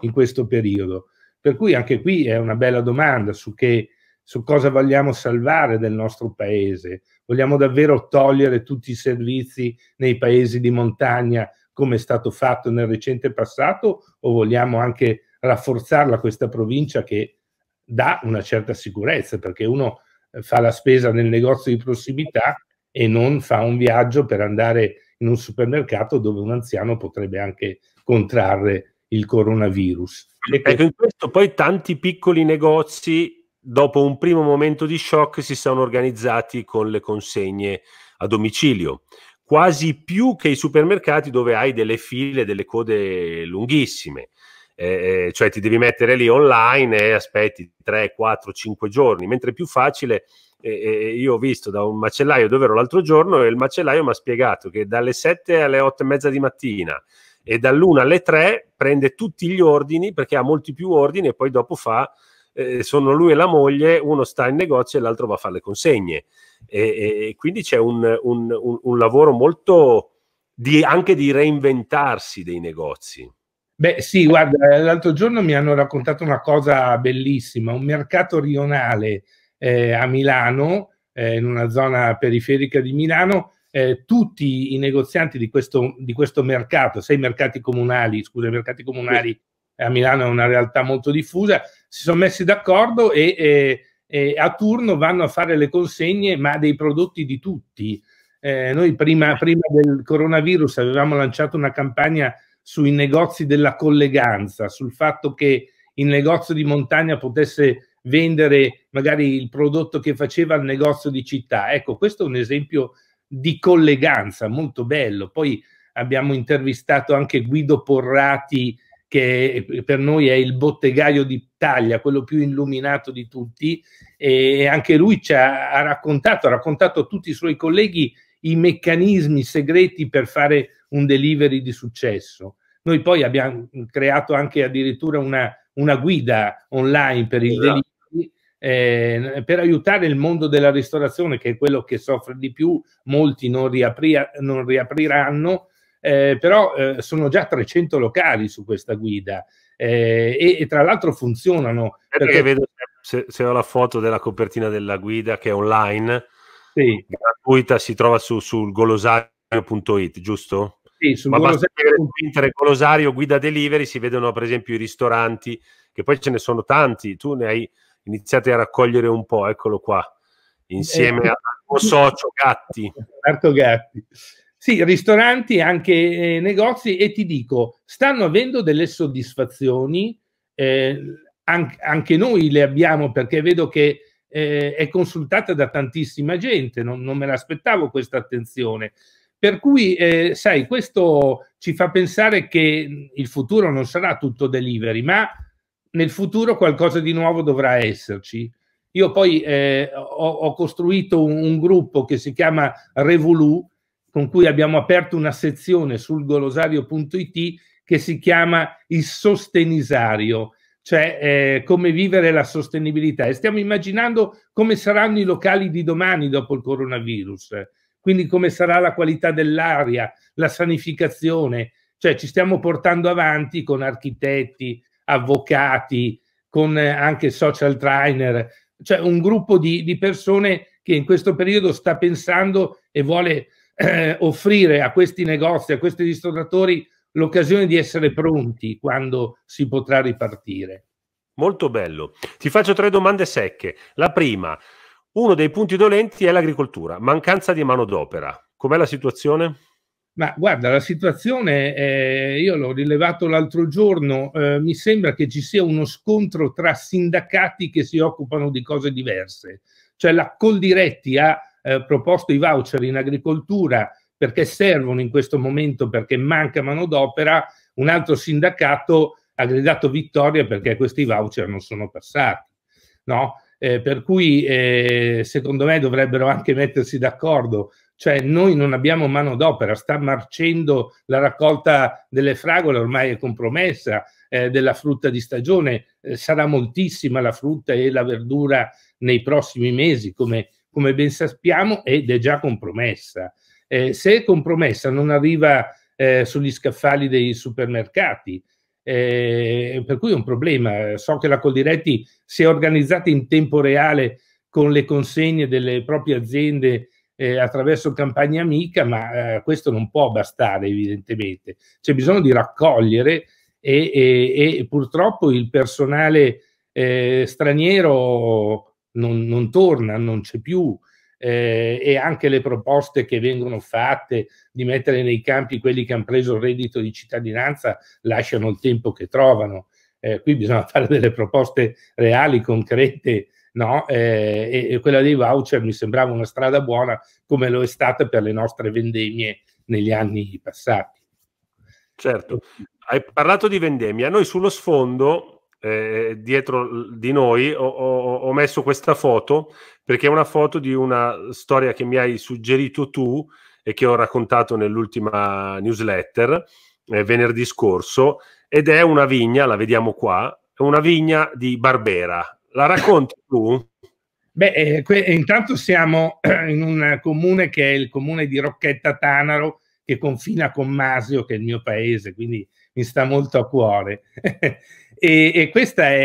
in questo periodo. Per cui anche qui è una bella domanda su, che, su cosa vogliamo salvare del nostro paese. Vogliamo davvero togliere tutti i servizi nei paesi di montagna come è stato fatto nel recente passato o vogliamo anche rafforzarla questa provincia che dà una certa sicurezza perché uno eh, fa la spesa nel negozio di prossimità e non fa un viaggio per andare in un supermercato dove un anziano potrebbe anche contrarre il coronavirus. E ecco, in questo poi tanti piccoli negozi, dopo un primo momento di shock, si sono organizzati con le consegne a domicilio, quasi più che i supermercati dove hai delle file, delle code lunghissime. Eh, eh cioè ti devi mettere lì online e aspetti 3, 4, 5 giorni, mentre è più facile e, e io ho visto da un macellaio dove ero l'altro giorno e il macellaio mi ha spiegato che dalle 7 alle 8 e mezza di mattina e dall'1 alle 3 prende tutti gli ordini perché ha molti più ordini e poi dopo fa eh, sono lui e la moglie, uno sta in negozio e l'altro va a fare le consegne. E, e, e quindi c'è un, un, un, un lavoro molto di, anche di reinventarsi dei negozi. Beh, sì, guarda, l'altro giorno mi hanno raccontato una cosa bellissima, un mercato rionale eh, a Milano, eh, in una zona periferica di Milano, eh, tutti i negozianti di questo, di questo, mercato, sei mercati comunali, scusa, i mercati comunali a Milano è una realtà molto diffusa, si sono messi d'accordo e, e, e a turno vanno a fare le consegne, ma dei prodotti di tutti. Eh, noi prima, prima, del coronavirus avevamo lanciato una campagna sui negozi della colleganza, sul fatto che il negozio di montagna potesse vendere magari il prodotto che faceva al negozio di città. Ecco, questo è un esempio di colleganza molto bello. Poi abbiamo intervistato anche Guido Porrati, che per noi è il bottegaio d'Italia, quello più illuminato di tutti, e anche lui ci ha, ha raccontato, ha raccontato a tutti i suoi colleghi i meccanismi segreti per fare un delivery di successo. Noi poi abbiamo creato anche addirittura una, una guida online per il esatto. delivery eh, per aiutare il mondo della ristorazione, che è quello che soffre di più, molti non, riapria, non riapriranno, eh, però eh, sono già 300 locali su questa guida eh, e, e, tra l'altro funzionano. Perché, perché vedo se, se, ho la foto della copertina della guida che è online, sì. gratuita, si trova su, sul golosario.it, giusto? Sì, sul Ma golosario. basta golosario guida delivery, si vedono per esempio i ristoranti, che poi ce ne sono tanti, tu ne hai iniziate a raccogliere un po', eccolo qua, insieme eh, al tuo socio Gatti. Roberto Gatti. Sì, ristoranti, e anche eh, negozi e ti dico, stanno avendo delle soddisfazioni, eh, an- anche noi le abbiamo perché vedo che eh, è consultata da tantissima gente, non, non me l'aspettavo questa attenzione. Per cui, eh, sai, questo ci fa pensare che il futuro non sarà tutto delivery, ma nel futuro qualcosa di nuovo dovrà esserci. Io poi eh, ho, ho, costruito un, un, gruppo che si chiama Revolu, con cui abbiamo aperto una sezione sul golosario.it che si chiama Il Sostenisario, cioè eh, come vivere la sostenibilità. E stiamo immaginando come saranno i locali di domani dopo il coronavirus, quindi come sarà la qualità dell'aria, la sanificazione, cioè ci stiamo portando avanti con architetti, avvocati, con eh, anche social trainer, cioè un gruppo di, di persone che in questo periodo sta pensando e vuole eh, offrire a questi negozi, a questi ristoratori l'occasione di essere pronti quando si potrà ripartire. Molto bello. Ti faccio tre domande secche. La prima, uno dei punti dolenti è l'agricoltura, mancanza di manodopera. Com'è la situazione? Ma guarda, la situazione, eh, io l'ho rilevato l'altro giorno, eh, mi sembra che ci sia uno scontro tra sindacati che si occupano di cose diverse. Cioè la Coldiretti ha eh, proposto i voucher in agricoltura perché servono in questo momento, perché manca manodopera, un altro sindacato ha gridato vittoria perché questi voucher non sono passati. No? Eh, per cui eh, secondo me dovrebbero anche mettersi d'accordo cioè noi non abbiamo mano d'opera, sta marcendo la raccolta delle fragole, ormai è compromessa, eh, della frutta di stagione, eh, sarà moltissima la frutta e la verdura nei prossimi mesi, come, come ben sappiamo, ed è già compromessa. Eh, se è compromessa non arriva eh, sugli scaffali dei supermercati, eh, per cui è un problema. So che la Coldiretti si è organizzata in tempo reale con le consegne delle proprie aziende eh, attraverso campagna amica, ma eh, questo non può bastare evidentemente. C'è bisogno di raccogliere e, e, e purtroppo il personale eh, straniero non, non, torna, non c'è più. Eh, e anche le proposte che vengono fatte di mettere nei campi quelli che hanno preso il reddito di cittadinanza lasciano il tempo che trovano. Eh, qui bisogna fare delle proposte reali, concrete, no? Eh, e, e, quella dei voucher mi sembrava una strada buona come lo è stata per le nostre vendemmie negli anni passati. Certo, hai parlato di vendemmia, noi sullo sfondo, eh, dietro di noi, ho, ho, ho, messo questa foto perché è una foto di una storia che mi hai suggerito tu e che ho raccontato nell'ultima newsletter eh, venerdì scorso ed è una vigna, la vediamo qua, una vigna di Barbera, la racconti tu? Beh, eh, que- eh, intanto siamo in un comune che è il comune di Rocchetta Tanaro, che confina con Masio, che è il mio paese, quindi mi sta molto a cuore. E, e questa è,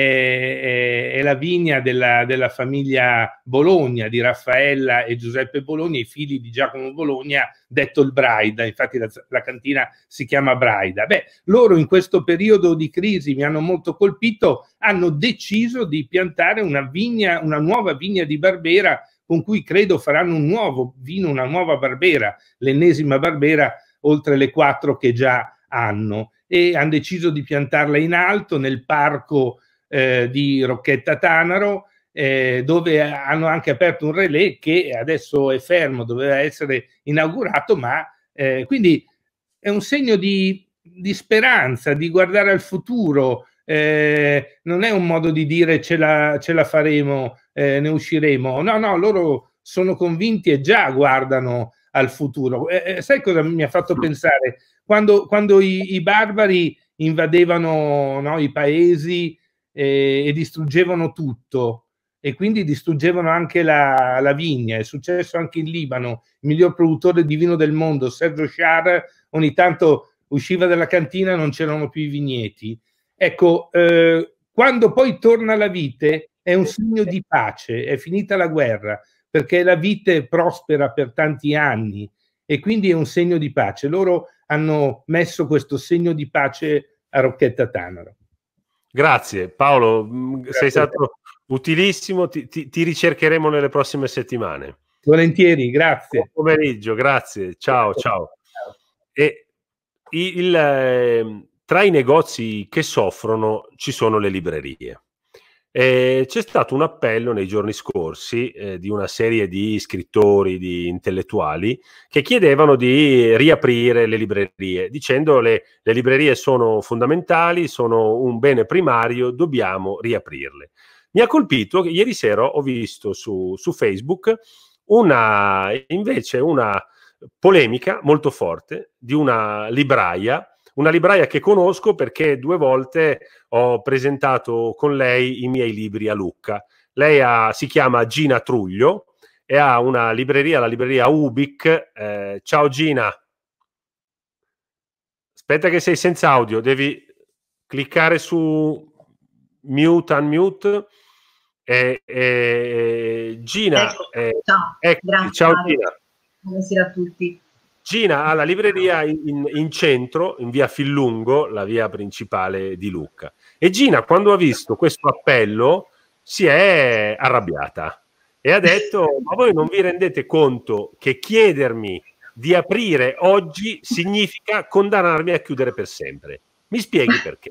è, è, la vigna della, della, famiglia Bologna, di Raffaella e Giuseppe Bologna, i figli di Giacomo Bologna, detto il Braida, infatti la, la cantina si chiama Braida. Beh, loro in questo periodo di crisi mi hanno molto colpito, hanno deciso di piantare una vigna, una nuova vigna di Barbera con cui credo faranno un nuovo vino, una nuova Barbera, l'ennesima Barbera oltre le quattro che già hanno e hanno deciso di piantarla in alto nel parco eh, di Rocchetta Tanaro, eh, dove hanno anche aperto un relè che adesso è fermo, doveva essere inaugurato, ma eh, quindi è un segno di, di, speranza, di guardare al futuro. Eh, non è un modo di dire ce la, ce la faremo, eh, ne usciremo. No, no, loro sono convinti e già guardano al futuro. Eh, sai cosa mi ha fatto pensare? quando, quando i, i, barbari invadevano no, i paesi eh, e distruggevano tutto e quindi distruggevano anche la, la, vigna. È successo anche in Libano. Il miglior produttore di vino del mondo, Sergio Char, ogni tanto usciva dalla cantina e non c'erano più i vigneti. Ecco, eh, quando poi torna la vite è un segno di pace, è finita la guerra, perché la vite prospera per tanti anni e quindi è un segno di pace. Loro hanno messo questo segno di pace a Rocchetta Tanaro. Grazie Paolo, mm, Grazie. sei stato utilissimo, ti, ti, ti, ricercheremo nelle prossime settimane. Volentieri, grazie. Buon pomeriggio, grazie, ciao, grazie. ciao. E il, ehm, tra i negozi che soffrono ci sono le librerie. Eh, c'è stato un appello nei giorni scorsi eh, di una serie di scrittori, di intellettuali, che chiedevano di riaprire le librerie, dicendo che le librerie sono fondamentali, sono un bene primario, dobbiamo riaprirle. Mi ha colpito che ieri sera ho visto su, su Facebook una, invece una polemica molto forte di una libraia una libraia che conosco perché due volte ho presentato con lei i miei libri a Lucca. Lei ha, si chiama Gina Truglio e ha una libreria, la libreria Ubic. Eh, ciao Gina. Aspetta che sei senza audio, devi cliccare su mute, unmute. Eh, eh, Gina, ecco, eh, ciao, ecco, ciao Gina. Buonasera a tutti. Gina ha la libreria in, in, centro, in via Fillungo, la via principale di Lucca. E Gina, quando ha visto questo appello, si è arrabbiata e ha detto: Ma voi non vi rendete conto che chiedermi di aprire oggi significa condannarmi a chiudere per sempre? Mi spieghi perché?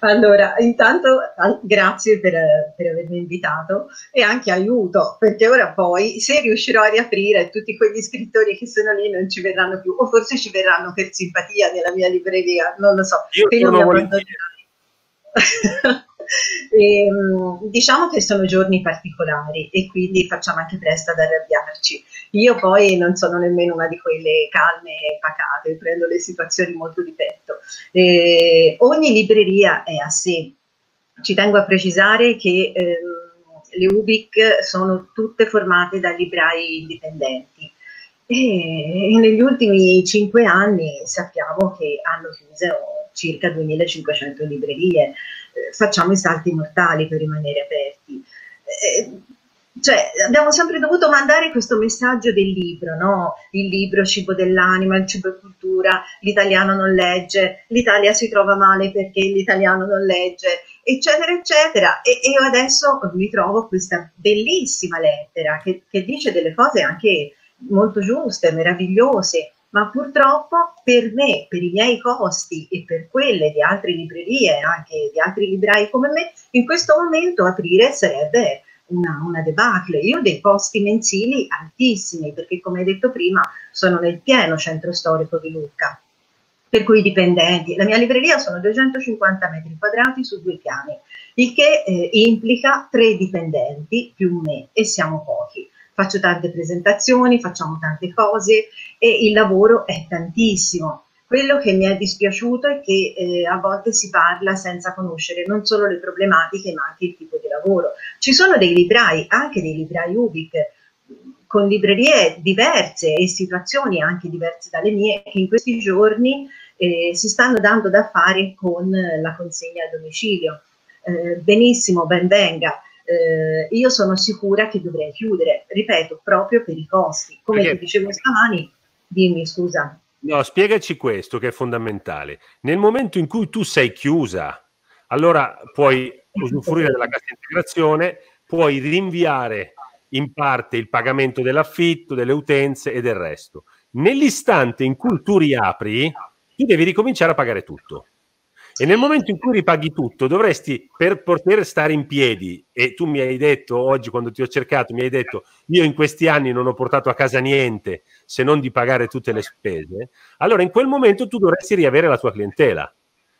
Allora, intanto grazie per, per, avermi invitato e anche aiuto, perché ora poi se riuscirò a riaprire tutti quegli scrittori che sono lì non ci verranno più, o forse ci verranno per simpatia nella mia libreria, non lo so. Io Quindi sono e, ehm, diciamo che sono giorni particolari e quindi facciamo anche presto ad arrabbiarci. Io poi non sono nemmeno una di quelle calme e pacate, prendo le situazioni molto di petto. Eh, ogni libreria è a sé. Ci tengo a precisare che ehm, le UBIC sono tutte formate da librai indipendenti. E negli ultimi cinque anni sappiamo che hanno chiuso oh, circa 2500 librerie, eh, facciamo i salti mortali per rimanere aperti. Eh, cioè, abbiamo sempre dovuto mandare questo messaggio del libro, no? Il libro, cibo dell'anima, il cibo è cultura, l'italiano non legge, l'Italia si trova male perché l'italiano non legge, eccetera, eccetera. E, e io adesso mi trovo questa bellissima lettera che, che dice delle cose anche molto giuste, meravigliose, ma purtroppo per me, per i miei costi e per quelle di altre librerie, anche di altri librai come me, in questo momento aprire sarebbe una, una debacle. Io ho dei costi mensili altissimi, perché come hai detto prima sono nel pieno centro storico di Lucca, per cui i dipendenti. La mia libreria sono 250 metri quadrati su due piani, il che eh, implica tre dipendenti più me e siamo pochi. Faccio tante presentazioni, facciamo tante cose e il lavoro è tantissimo. Quello che mi è dispiaciuto è che eh, a volte si parla senza conoscere non solo le problematiche ma anche il tipo di lavoro. Ci sono dei librai, anche dei librai UBIC, con librerie diverse e situazioni anche diverse dalle mie, che in questi giorni eh, si stanno dando da fare con la consegna a domicilio. Eh, benissimo, benvenga. Eh, io sono sicura che dovrei chiudere, ripeto, proprio per i costi. Come Perché? ti dicevo stamani, dimmi scusa. No, spiegaci questo che è fondamentale. Nel momento in cui tu sei chiusa, allora puoi usufruire della cassa integrazione, puoi rinviare in parte il pagamento dell'affitto, delle utenze e del resto. Nell'istante in cui tu riapri, tu devi ricominciare a pagare tutto. E nel momento in cui ripaghi tutto, dovresti, per poter stare in piedi, e tu mi hai detto oggi quando ti ho cercato, mi hai detto io in questi anni non ho portato a casa niente se non di pagare tutte le spese, allora in quel momento tu dovresti riavere la tua clientela.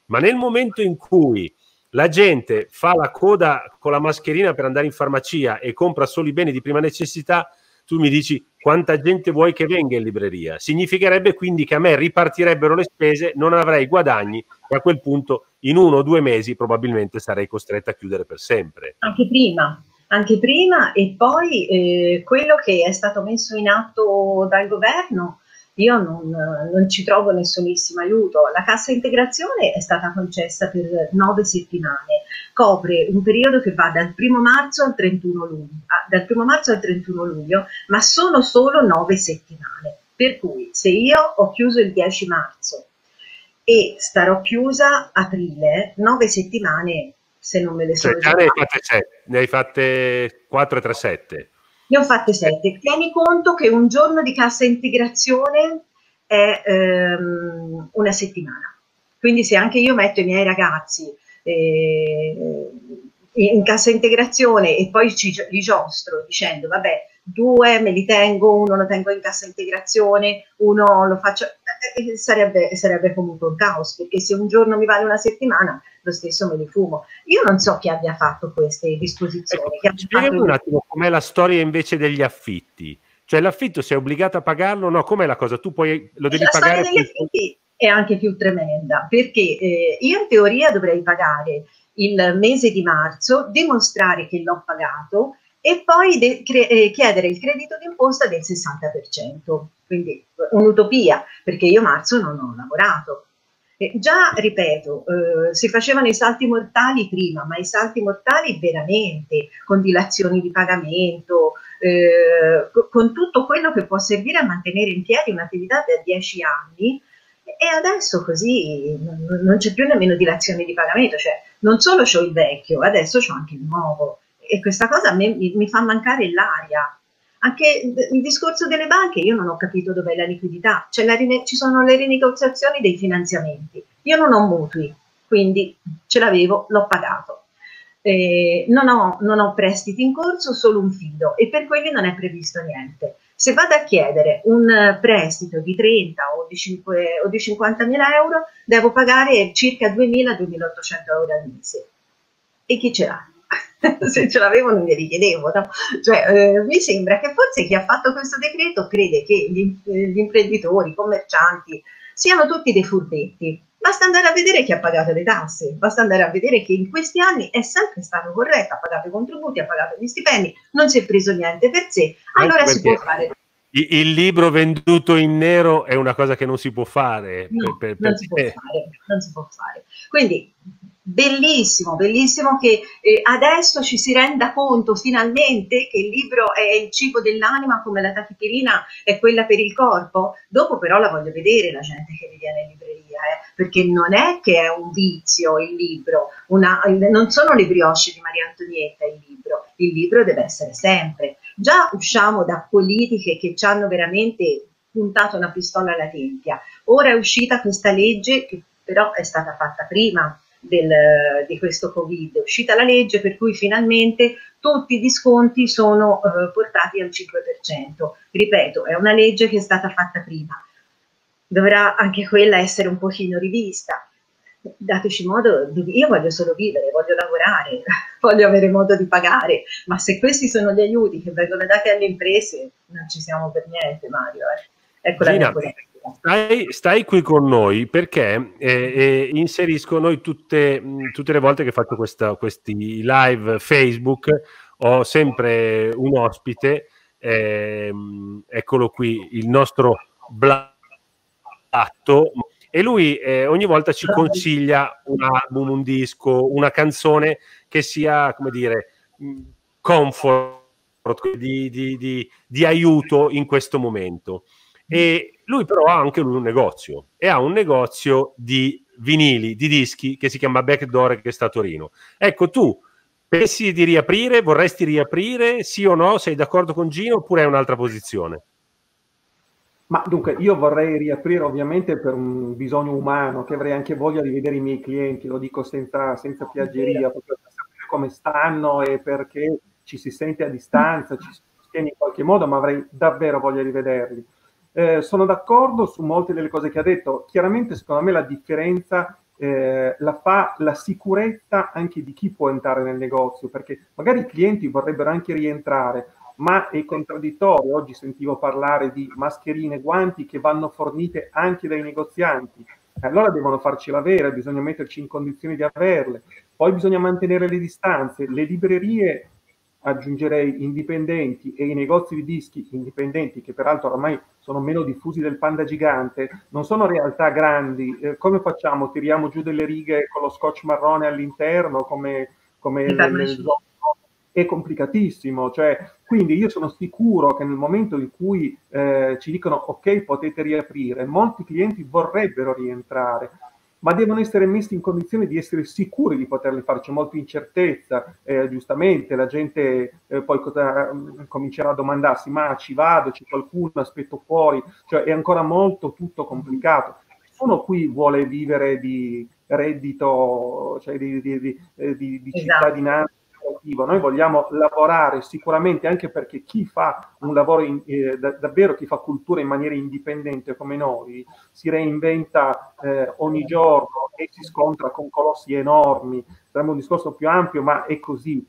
Ma nel momento in cui la gente fa la coda con la mascherina per andare in farmacia e compra solo i beni di prima necessità, tu mi dici quanta gente vuoi che venga in libreria. Significherebbe quindi che a me ripartirebbero le spese, non avrei guadagni e a quel punto in uno o due mesi probabilmente sarei costretta a chiudere per sempre. Anche prima, anche prima e poi eh, quello che è stato messo in atto dal governo, io non, non, ci trovo nessunissimo aiuto. La cassa integrazione è stata concessa per nove settimane, copre un periodo che va dal 1 marzo al 31 luglio, dal 1 marzo al 31 luglio ma sono solo nove settimane. Per cui se io ho chiuso il 10 marzo e starò chiusa aprile, nove settimane se non me le sono cioè, già ne, ne hai fatte 4 3 7 ne ho fatte 7 tieni conto che un giorno di cassa integrazione è ehm, una settimana quindi se anche io metto i miei ragazzi eh, in cassa integrazione e poi ci, li giostro dicendo vabbè due me li tengo, uno lo tengo in cassa integrazione, uno lo faccio... Eh, eh, sarebbe, sarebbe comunque un caos, perché se un giorno mi vale una settimana, lo stesso me li fumo. Io non so chi abbia fatto queste disposizioni. Ecco, Spiegami un attimo com'è la storia invece degli affitti. Cioè l'affitto sei obbligato a pagarlo? No, com'è la cosa? Tu poi lo devi la pagare... La storia degli affitti è anche più tremenda, perché eh, io in teoria dovrei pagare il mese di marzo, dimostrare che l'ho pagato e poi de- cre- eh, chiedere il credito d'imposta del 60%. Quindi eh, un'utopia, perché io marzo non ho lavorato. Eh, già, ripeto, eh, si facevano i salti mortali prima, ma i salti mortali veramente, con dilazioni di pagamento, eh, con tutto quello che può servire a mantenere in piedi un'attività da 10 anni, e adesso così non c'è più nemmeno dilazione di pagamento, cioè non solo ho il vecchio, adesso ho anche il nuovo e questa cosa me, mi, mi, fa mancare l'aria. Anche il discorso delle banche, io non ho capito dov'è la liquidità, cioè, la, ci sono le rinegoziazioni dei finanziamenti, io non ho mutui, quindi ce l'avevo, l'ho pagato. Eh, non, ho, non, ho, prestiti in corso, solo un fido e per quelli non è previsto niente. Se vado a chiedere un prestito di 30 o di, 5, o di 50.000 euro, devo pagare circa 2.000-2.800 euro al mese. E chi ce l'ha? se ce l'avevo non glieli chiedevo. no? cioè, eh, mi sembra che forse chi ha fatto questo decreto crede che gli, eh, gli imprenditori, i commercianti siano tutti dei furbetti. Basta andare a vedere chi ha pagato le tasse, basta andare a vedere che in questi anni è sempre stato corretto, ha pagato i contributi, ha pagato gli stipendi, non si è preso niente per sé, allora si può fare il libro venduto in nero è una cosa che non si può fare. No, per, per, per non, si può fare non, si può fare Quindi bellissimo, bellissimo che eh, adesso ci si renda conto finalmente che il libro è il cibo dell'anima come la tachipirina è quella per il corpo. Dopo però la voglio vedere la gente che viene in libreria, eh, perché non è che è un vizio il libro, una, non sono le brioche di Maria Antonietta il libro, il libro deve essere sempre. Già usciamo da politiche che ci hanno veramente puntato una pistola alla tempia. Ora è uscita questa legge che però è stata fatta prima del, di questo Covid. È uscita la legge per cui finalmente tutti gli sconti sono eh, portati al 5%. Ripeto, è una legge che è stata fatta prima. Dovrà anche quella essere un pochino rivista. Dateci modo, di, io voglio solo vivere, voglio lavorare, voglio avere modo di pagare, ma se questi sono gli aiuti che vengono dati alle imprese, non ci siamo per niente Mario. Eh. Ecco Gina, la mia politica. Stai, stai, qui con noi perché eh, eh, inserisco noi tutte, mm, tutte, le volte che faccio questa, questi live Facebook ho sempre un ospite, eh, eccolo qui, il nostro Blatto, e lui eh, ogni volta ci consiglia un album, un disco, una canzone che sia, come dire, mm, comfort, di, di, di, di aiuto in questo momento. E lui però ha anche un negozio e ha un negozio di vinili, di dischi che si chiama Backdoor che sta a Torino. Ecco, tu pensi di riaprire, vorresti riaprire, sì o no, sei d'accordo con Gino oppure è un'altra posizione? Ma dunque, io vorrei riaprire ovviamente per un bisogno umano, che avrei anche voglia di vedere i miei clienti, lo dico senza, senza piaggeria, certo. proprio per sapere come stanno e perché ci si sente a distanza, ci si sostiene in qualche modo, ma avrei davvero voglia di vederli. Eh, sono d'accordo su molte delle cose che ha detto. Chiaramente, secondo me, la differenza eh, la fa la sicurezza anche di chi può entrare nel negozio, perché magari i clienti vorrebbero anche rientrare, ma è contraddittorio. Oggi sentivo parlare di mascherine e guanti che vanno fornite anche dai negozianti. Allora devono farcela avere, bisogna metterci in condizione di averle. Poi bisogna mantenere le distanze. Le librerie aggiungerei indipendenti e i negozi di dischi indipendenti, che peraltro ormai sono meno diffusi del panda gigante, non sono realtà grandi. Eh, come facciamo? Tiriamo giù delle righe con lo scotch marrone all'interno, come, come è complicatissimo. Cioè, quindi io sono sicuro che nel momento in cui eh, ci dicono ok potete riaprire, molti clienti vorrebbero rientrare ma devono essere messi in condizione di essere sicuri di poterli fare. C'è molta incertezza, eh, giustamente, la gente eh, poi cosa, mm, comincerà a domandarsi, ma ci vado, c'è qualcuno, aspetto fuori, cioè è ancora molto tutto complicato. Nessuno qui vuole vivere di reddito, cioè di, di, di, eh, di esatto. cittadinanza lavorativo, noi vogliamo lavorare sicuramente anche perché chi fa un lavoro in, eh, da, davvero, chi fa cultura in maniera indipendente come noi, si reinventa eh, ogni giorno e si scontra con colossi enormi, sarebbe un discorso più ampio, ma è così.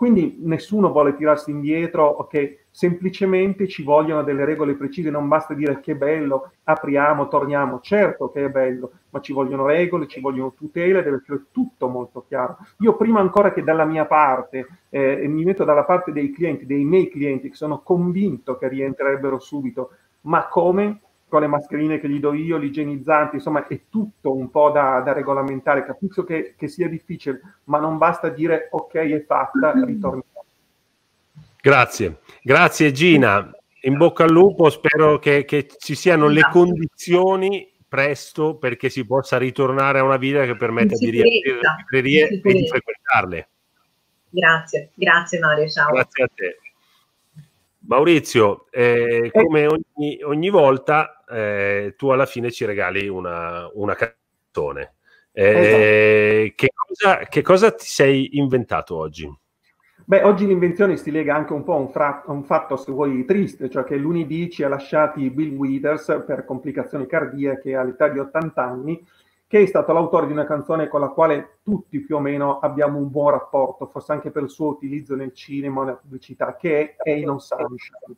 Quindi nessuno vuole tirarsi indietro ok? semplicemente ci vogliono delle regole precise, non basta dire che è bello, apriamo, torniamo, certo che è bello, ma ci vogliono regole, ci vogliono tutele, deve essere tutto molto chiaro. Io prima ancora che dalla mia parte, eh, mi metto dalla parte dei clienti, dei miei clienti, che sono convinto che rientrerebbero subito, ma come con le mascherine che gli do io, l'igienizzante, insomma è tutto un po' da, da regolamentare. Capisco che, che, sia difficile, ma non basta dire ok è fatta, ritorniamo. Grazie, grazie Gina. In bocca al lupo, spero che, che ci siano le condizioni presto perché si possa ritornare a una vita che permetta di riaprire le librerie e di frequentarle. Grazie, grazie Mario, ciao. Grazie a te. Maurizio, eh, eh. come ogni, ogni volta eh, tu alla fine ci regali una, una canzone. Eh, esatto. che, cosa, che, cosa, ti sei inventato oggi? Beh, oggi l'invenzione si lega anche un po' a un, fra- a un fatto, se vuoi, triste, cioè che lunedì ci ha lasciati Bill Withers per complicazioni cardiache all'età di 80 anni, che è stato l'autore di una canzone con la quale tutti più o meno abbiamo un buon rapporto, forse anche per il suo utilizzo nel cinema, nella pubblicità, che è Hey No Sunshine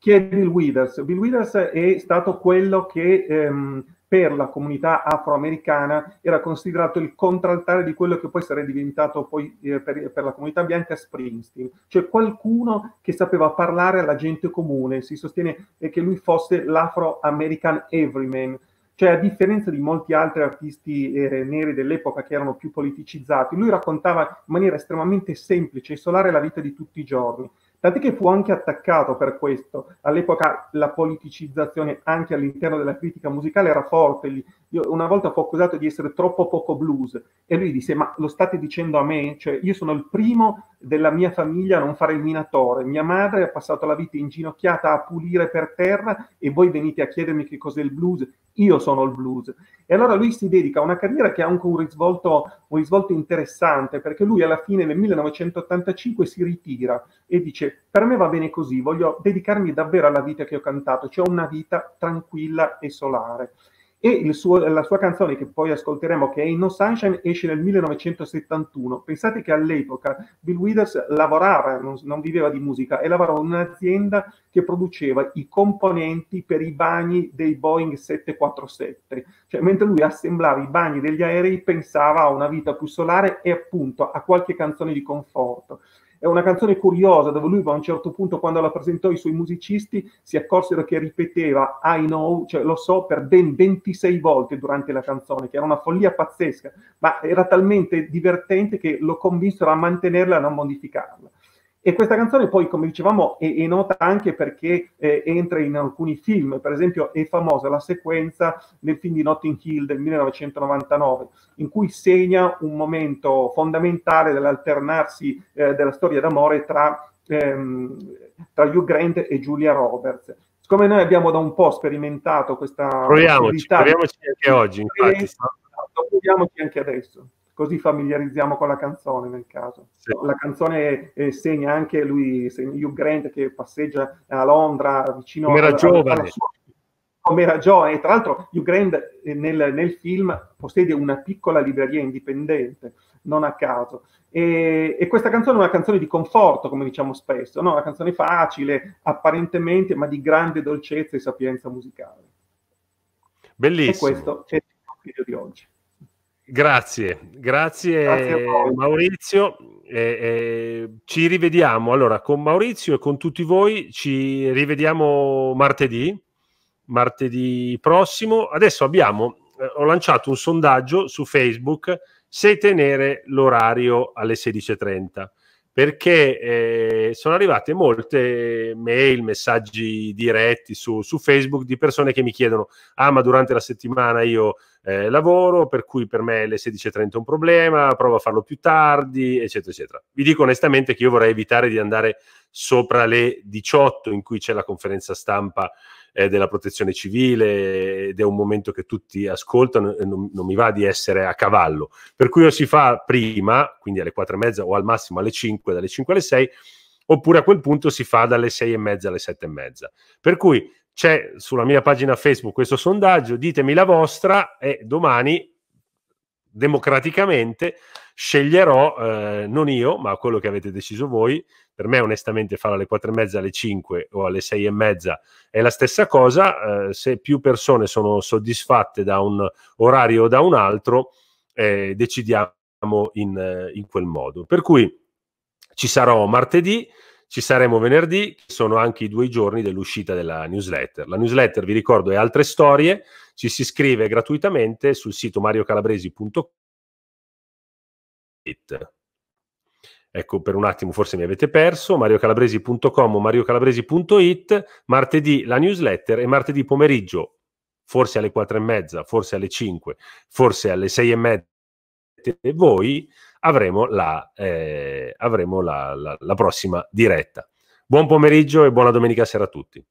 chi è Bill Withers? Bill Withers è stato quello che ehm, per la comunità afroamericana era considerato il contraltare di quello che poi sarebbe diventato poi, eh, per, per, la comunità bianca Springsteen, cioè qualcuno che sapeva parlare alla gente comune, si sostiene che lui fosse l'afro-american everyman, cioè a differenza di molti altri artisti eh, neri dell'epoca che erano più politicizzati, lui raccontava in maniera estremamente semplice e solare la vita di tutti i giorni Tant'è che fu anche attaccato per questo. All'epoca la politicizzazione anche all'interno della critica musicale era forte, io una volta fu accusato di essere troppo poco blues e lui disse: Ma lo state dicendo a me? Cioè, io sono il primo della mia famiglia a non fare il minatore. Mia madre ha passato la vita inginocchiata a pulire per terra e voi venite a chiedermi che cos'è il blues. Io sono il blues. E allora lui si dedica a una carriera che ha anche un risvolto, un risvolto interessante perché lui alla fine nel 1985 si ritira e dice: Per me va bene così, voglio dedicarmi davvero alla vita che ho cantato, cioè una vita tranquilla e solare e suo, la sua canzone che poi ascolteremo che è In No Sunshine esce nel 1971 pensate che all'epoca Bill Withers lavorava, non, non viveva di musica e lavorava in un'azienda che produceva i componenti per i bagni dei Boeing 747 cioè mentre lui assemblava i bagni degli aerei pensava a una vita più solare e appunto a qualche canzone di conforto è una canzone curiosa dove lui a un certo punto quando la presentò i suoi musicisti si accorsero che ripeteva I know, cioè lo so, per ben 26 volte durante la canzone, che era una follia pazzesca, ma era talmente divertente che lo convinsero a mantenerla e a non modificarla. E questa canzone poi, come dicevamo, è, è nota anche perché eh, entra in alcuni film, per esempio è famosa la sequenza nel film di Notting Hill del 1999, in cui segna un momento fondamentale dell'alternarsi eh, della storia d'amore tra, ehm, tra Hugh Grant e Julia Roberts siccome noi abbiamo da un po' sperimentato questa proviamoci, proviamoci anche oggi infatti. proviamoci anche adesso così familiarizziamo con la canzone nel caso. Sì. La canzone eh, segna anche lui, segna Hugh Grant che passeggia a Londra vicino Come era a, giovane. Alla sua, come era giovane, e tra l'altro Hugh Grant eh, nel, nel, film possiede una piccola libreria indipendente, non a caso. E, e, questa canzone è una canzone di conforto, come diciamo spesso, no? una canzone facile, apparentemente, ma di grande dolcezza e sapienza musicale. Bellissimo. E questo è il video di oggi. Grazie, grazie, grazie Maurizio. Eh, eh, ci rivediamo allora con Maurizio e con tutti voi. Ci rivediamo martedì, martedì prossimo. Adesso abbiamo, eh, ho lanciato un sondaggio su Facebook se tenere l'orario alle 16.30 perché eh, sono arrivate molte mail, messaggi diretti su, su, Facebook di persone che mi chiedono, ah ma durante la settimana io eh, lavoro, per cui per me le 16.30 è un problema, provo a farlo più tardi, eccetera, eccetera. Vi dico onestamente che io vorrei evitare di andare sopra le 18 in cui c'è la conferenza stampa eh, della protezione civile ed è un momento che tutti ascoltano e non, non mi va di essere a cavallo. Per cui o si fa prima, quindi alle quattro e mezza o al massimo alle cinque, dalle cinque alle sei, oppure a quel punto si fa dalle sei e mezza alle sette e mezza. Per cui c'è sulla mia pagina Facebook questo sondaggio, ditemi la vostra e domani democraticamente sceglierò, eh, non io, ma quello che avete deciso voi, per me onestamente fare alle quattro e mezza, alle cinque o alle sei e mezza è la stessa cosa, eh, se più persone sono soddisfatte da un orario o da un altro, eh, decidiamo in, in quel modo. Per cui ci sarò martedì, ci saremo venerdì, che sono anche i due giorni dell'uscita della newsletter. La newsletter, vi ricordo, è altre storie, ci si iscrive gratuitamente sul sito mariocalabresi.com it. Ecco, per un attimo forse mi avete perso, mariocalabresi.com o mariocalabresi.it, martedì la newsletter e martedì pomeriggio, forse alle quattro e mezza, forse alle cinque, forse alle sei e mezza, voi avremo la, eh, avremo la, la, la prossima diretta. Buon pomeriggio e buona domenica sera a tutti.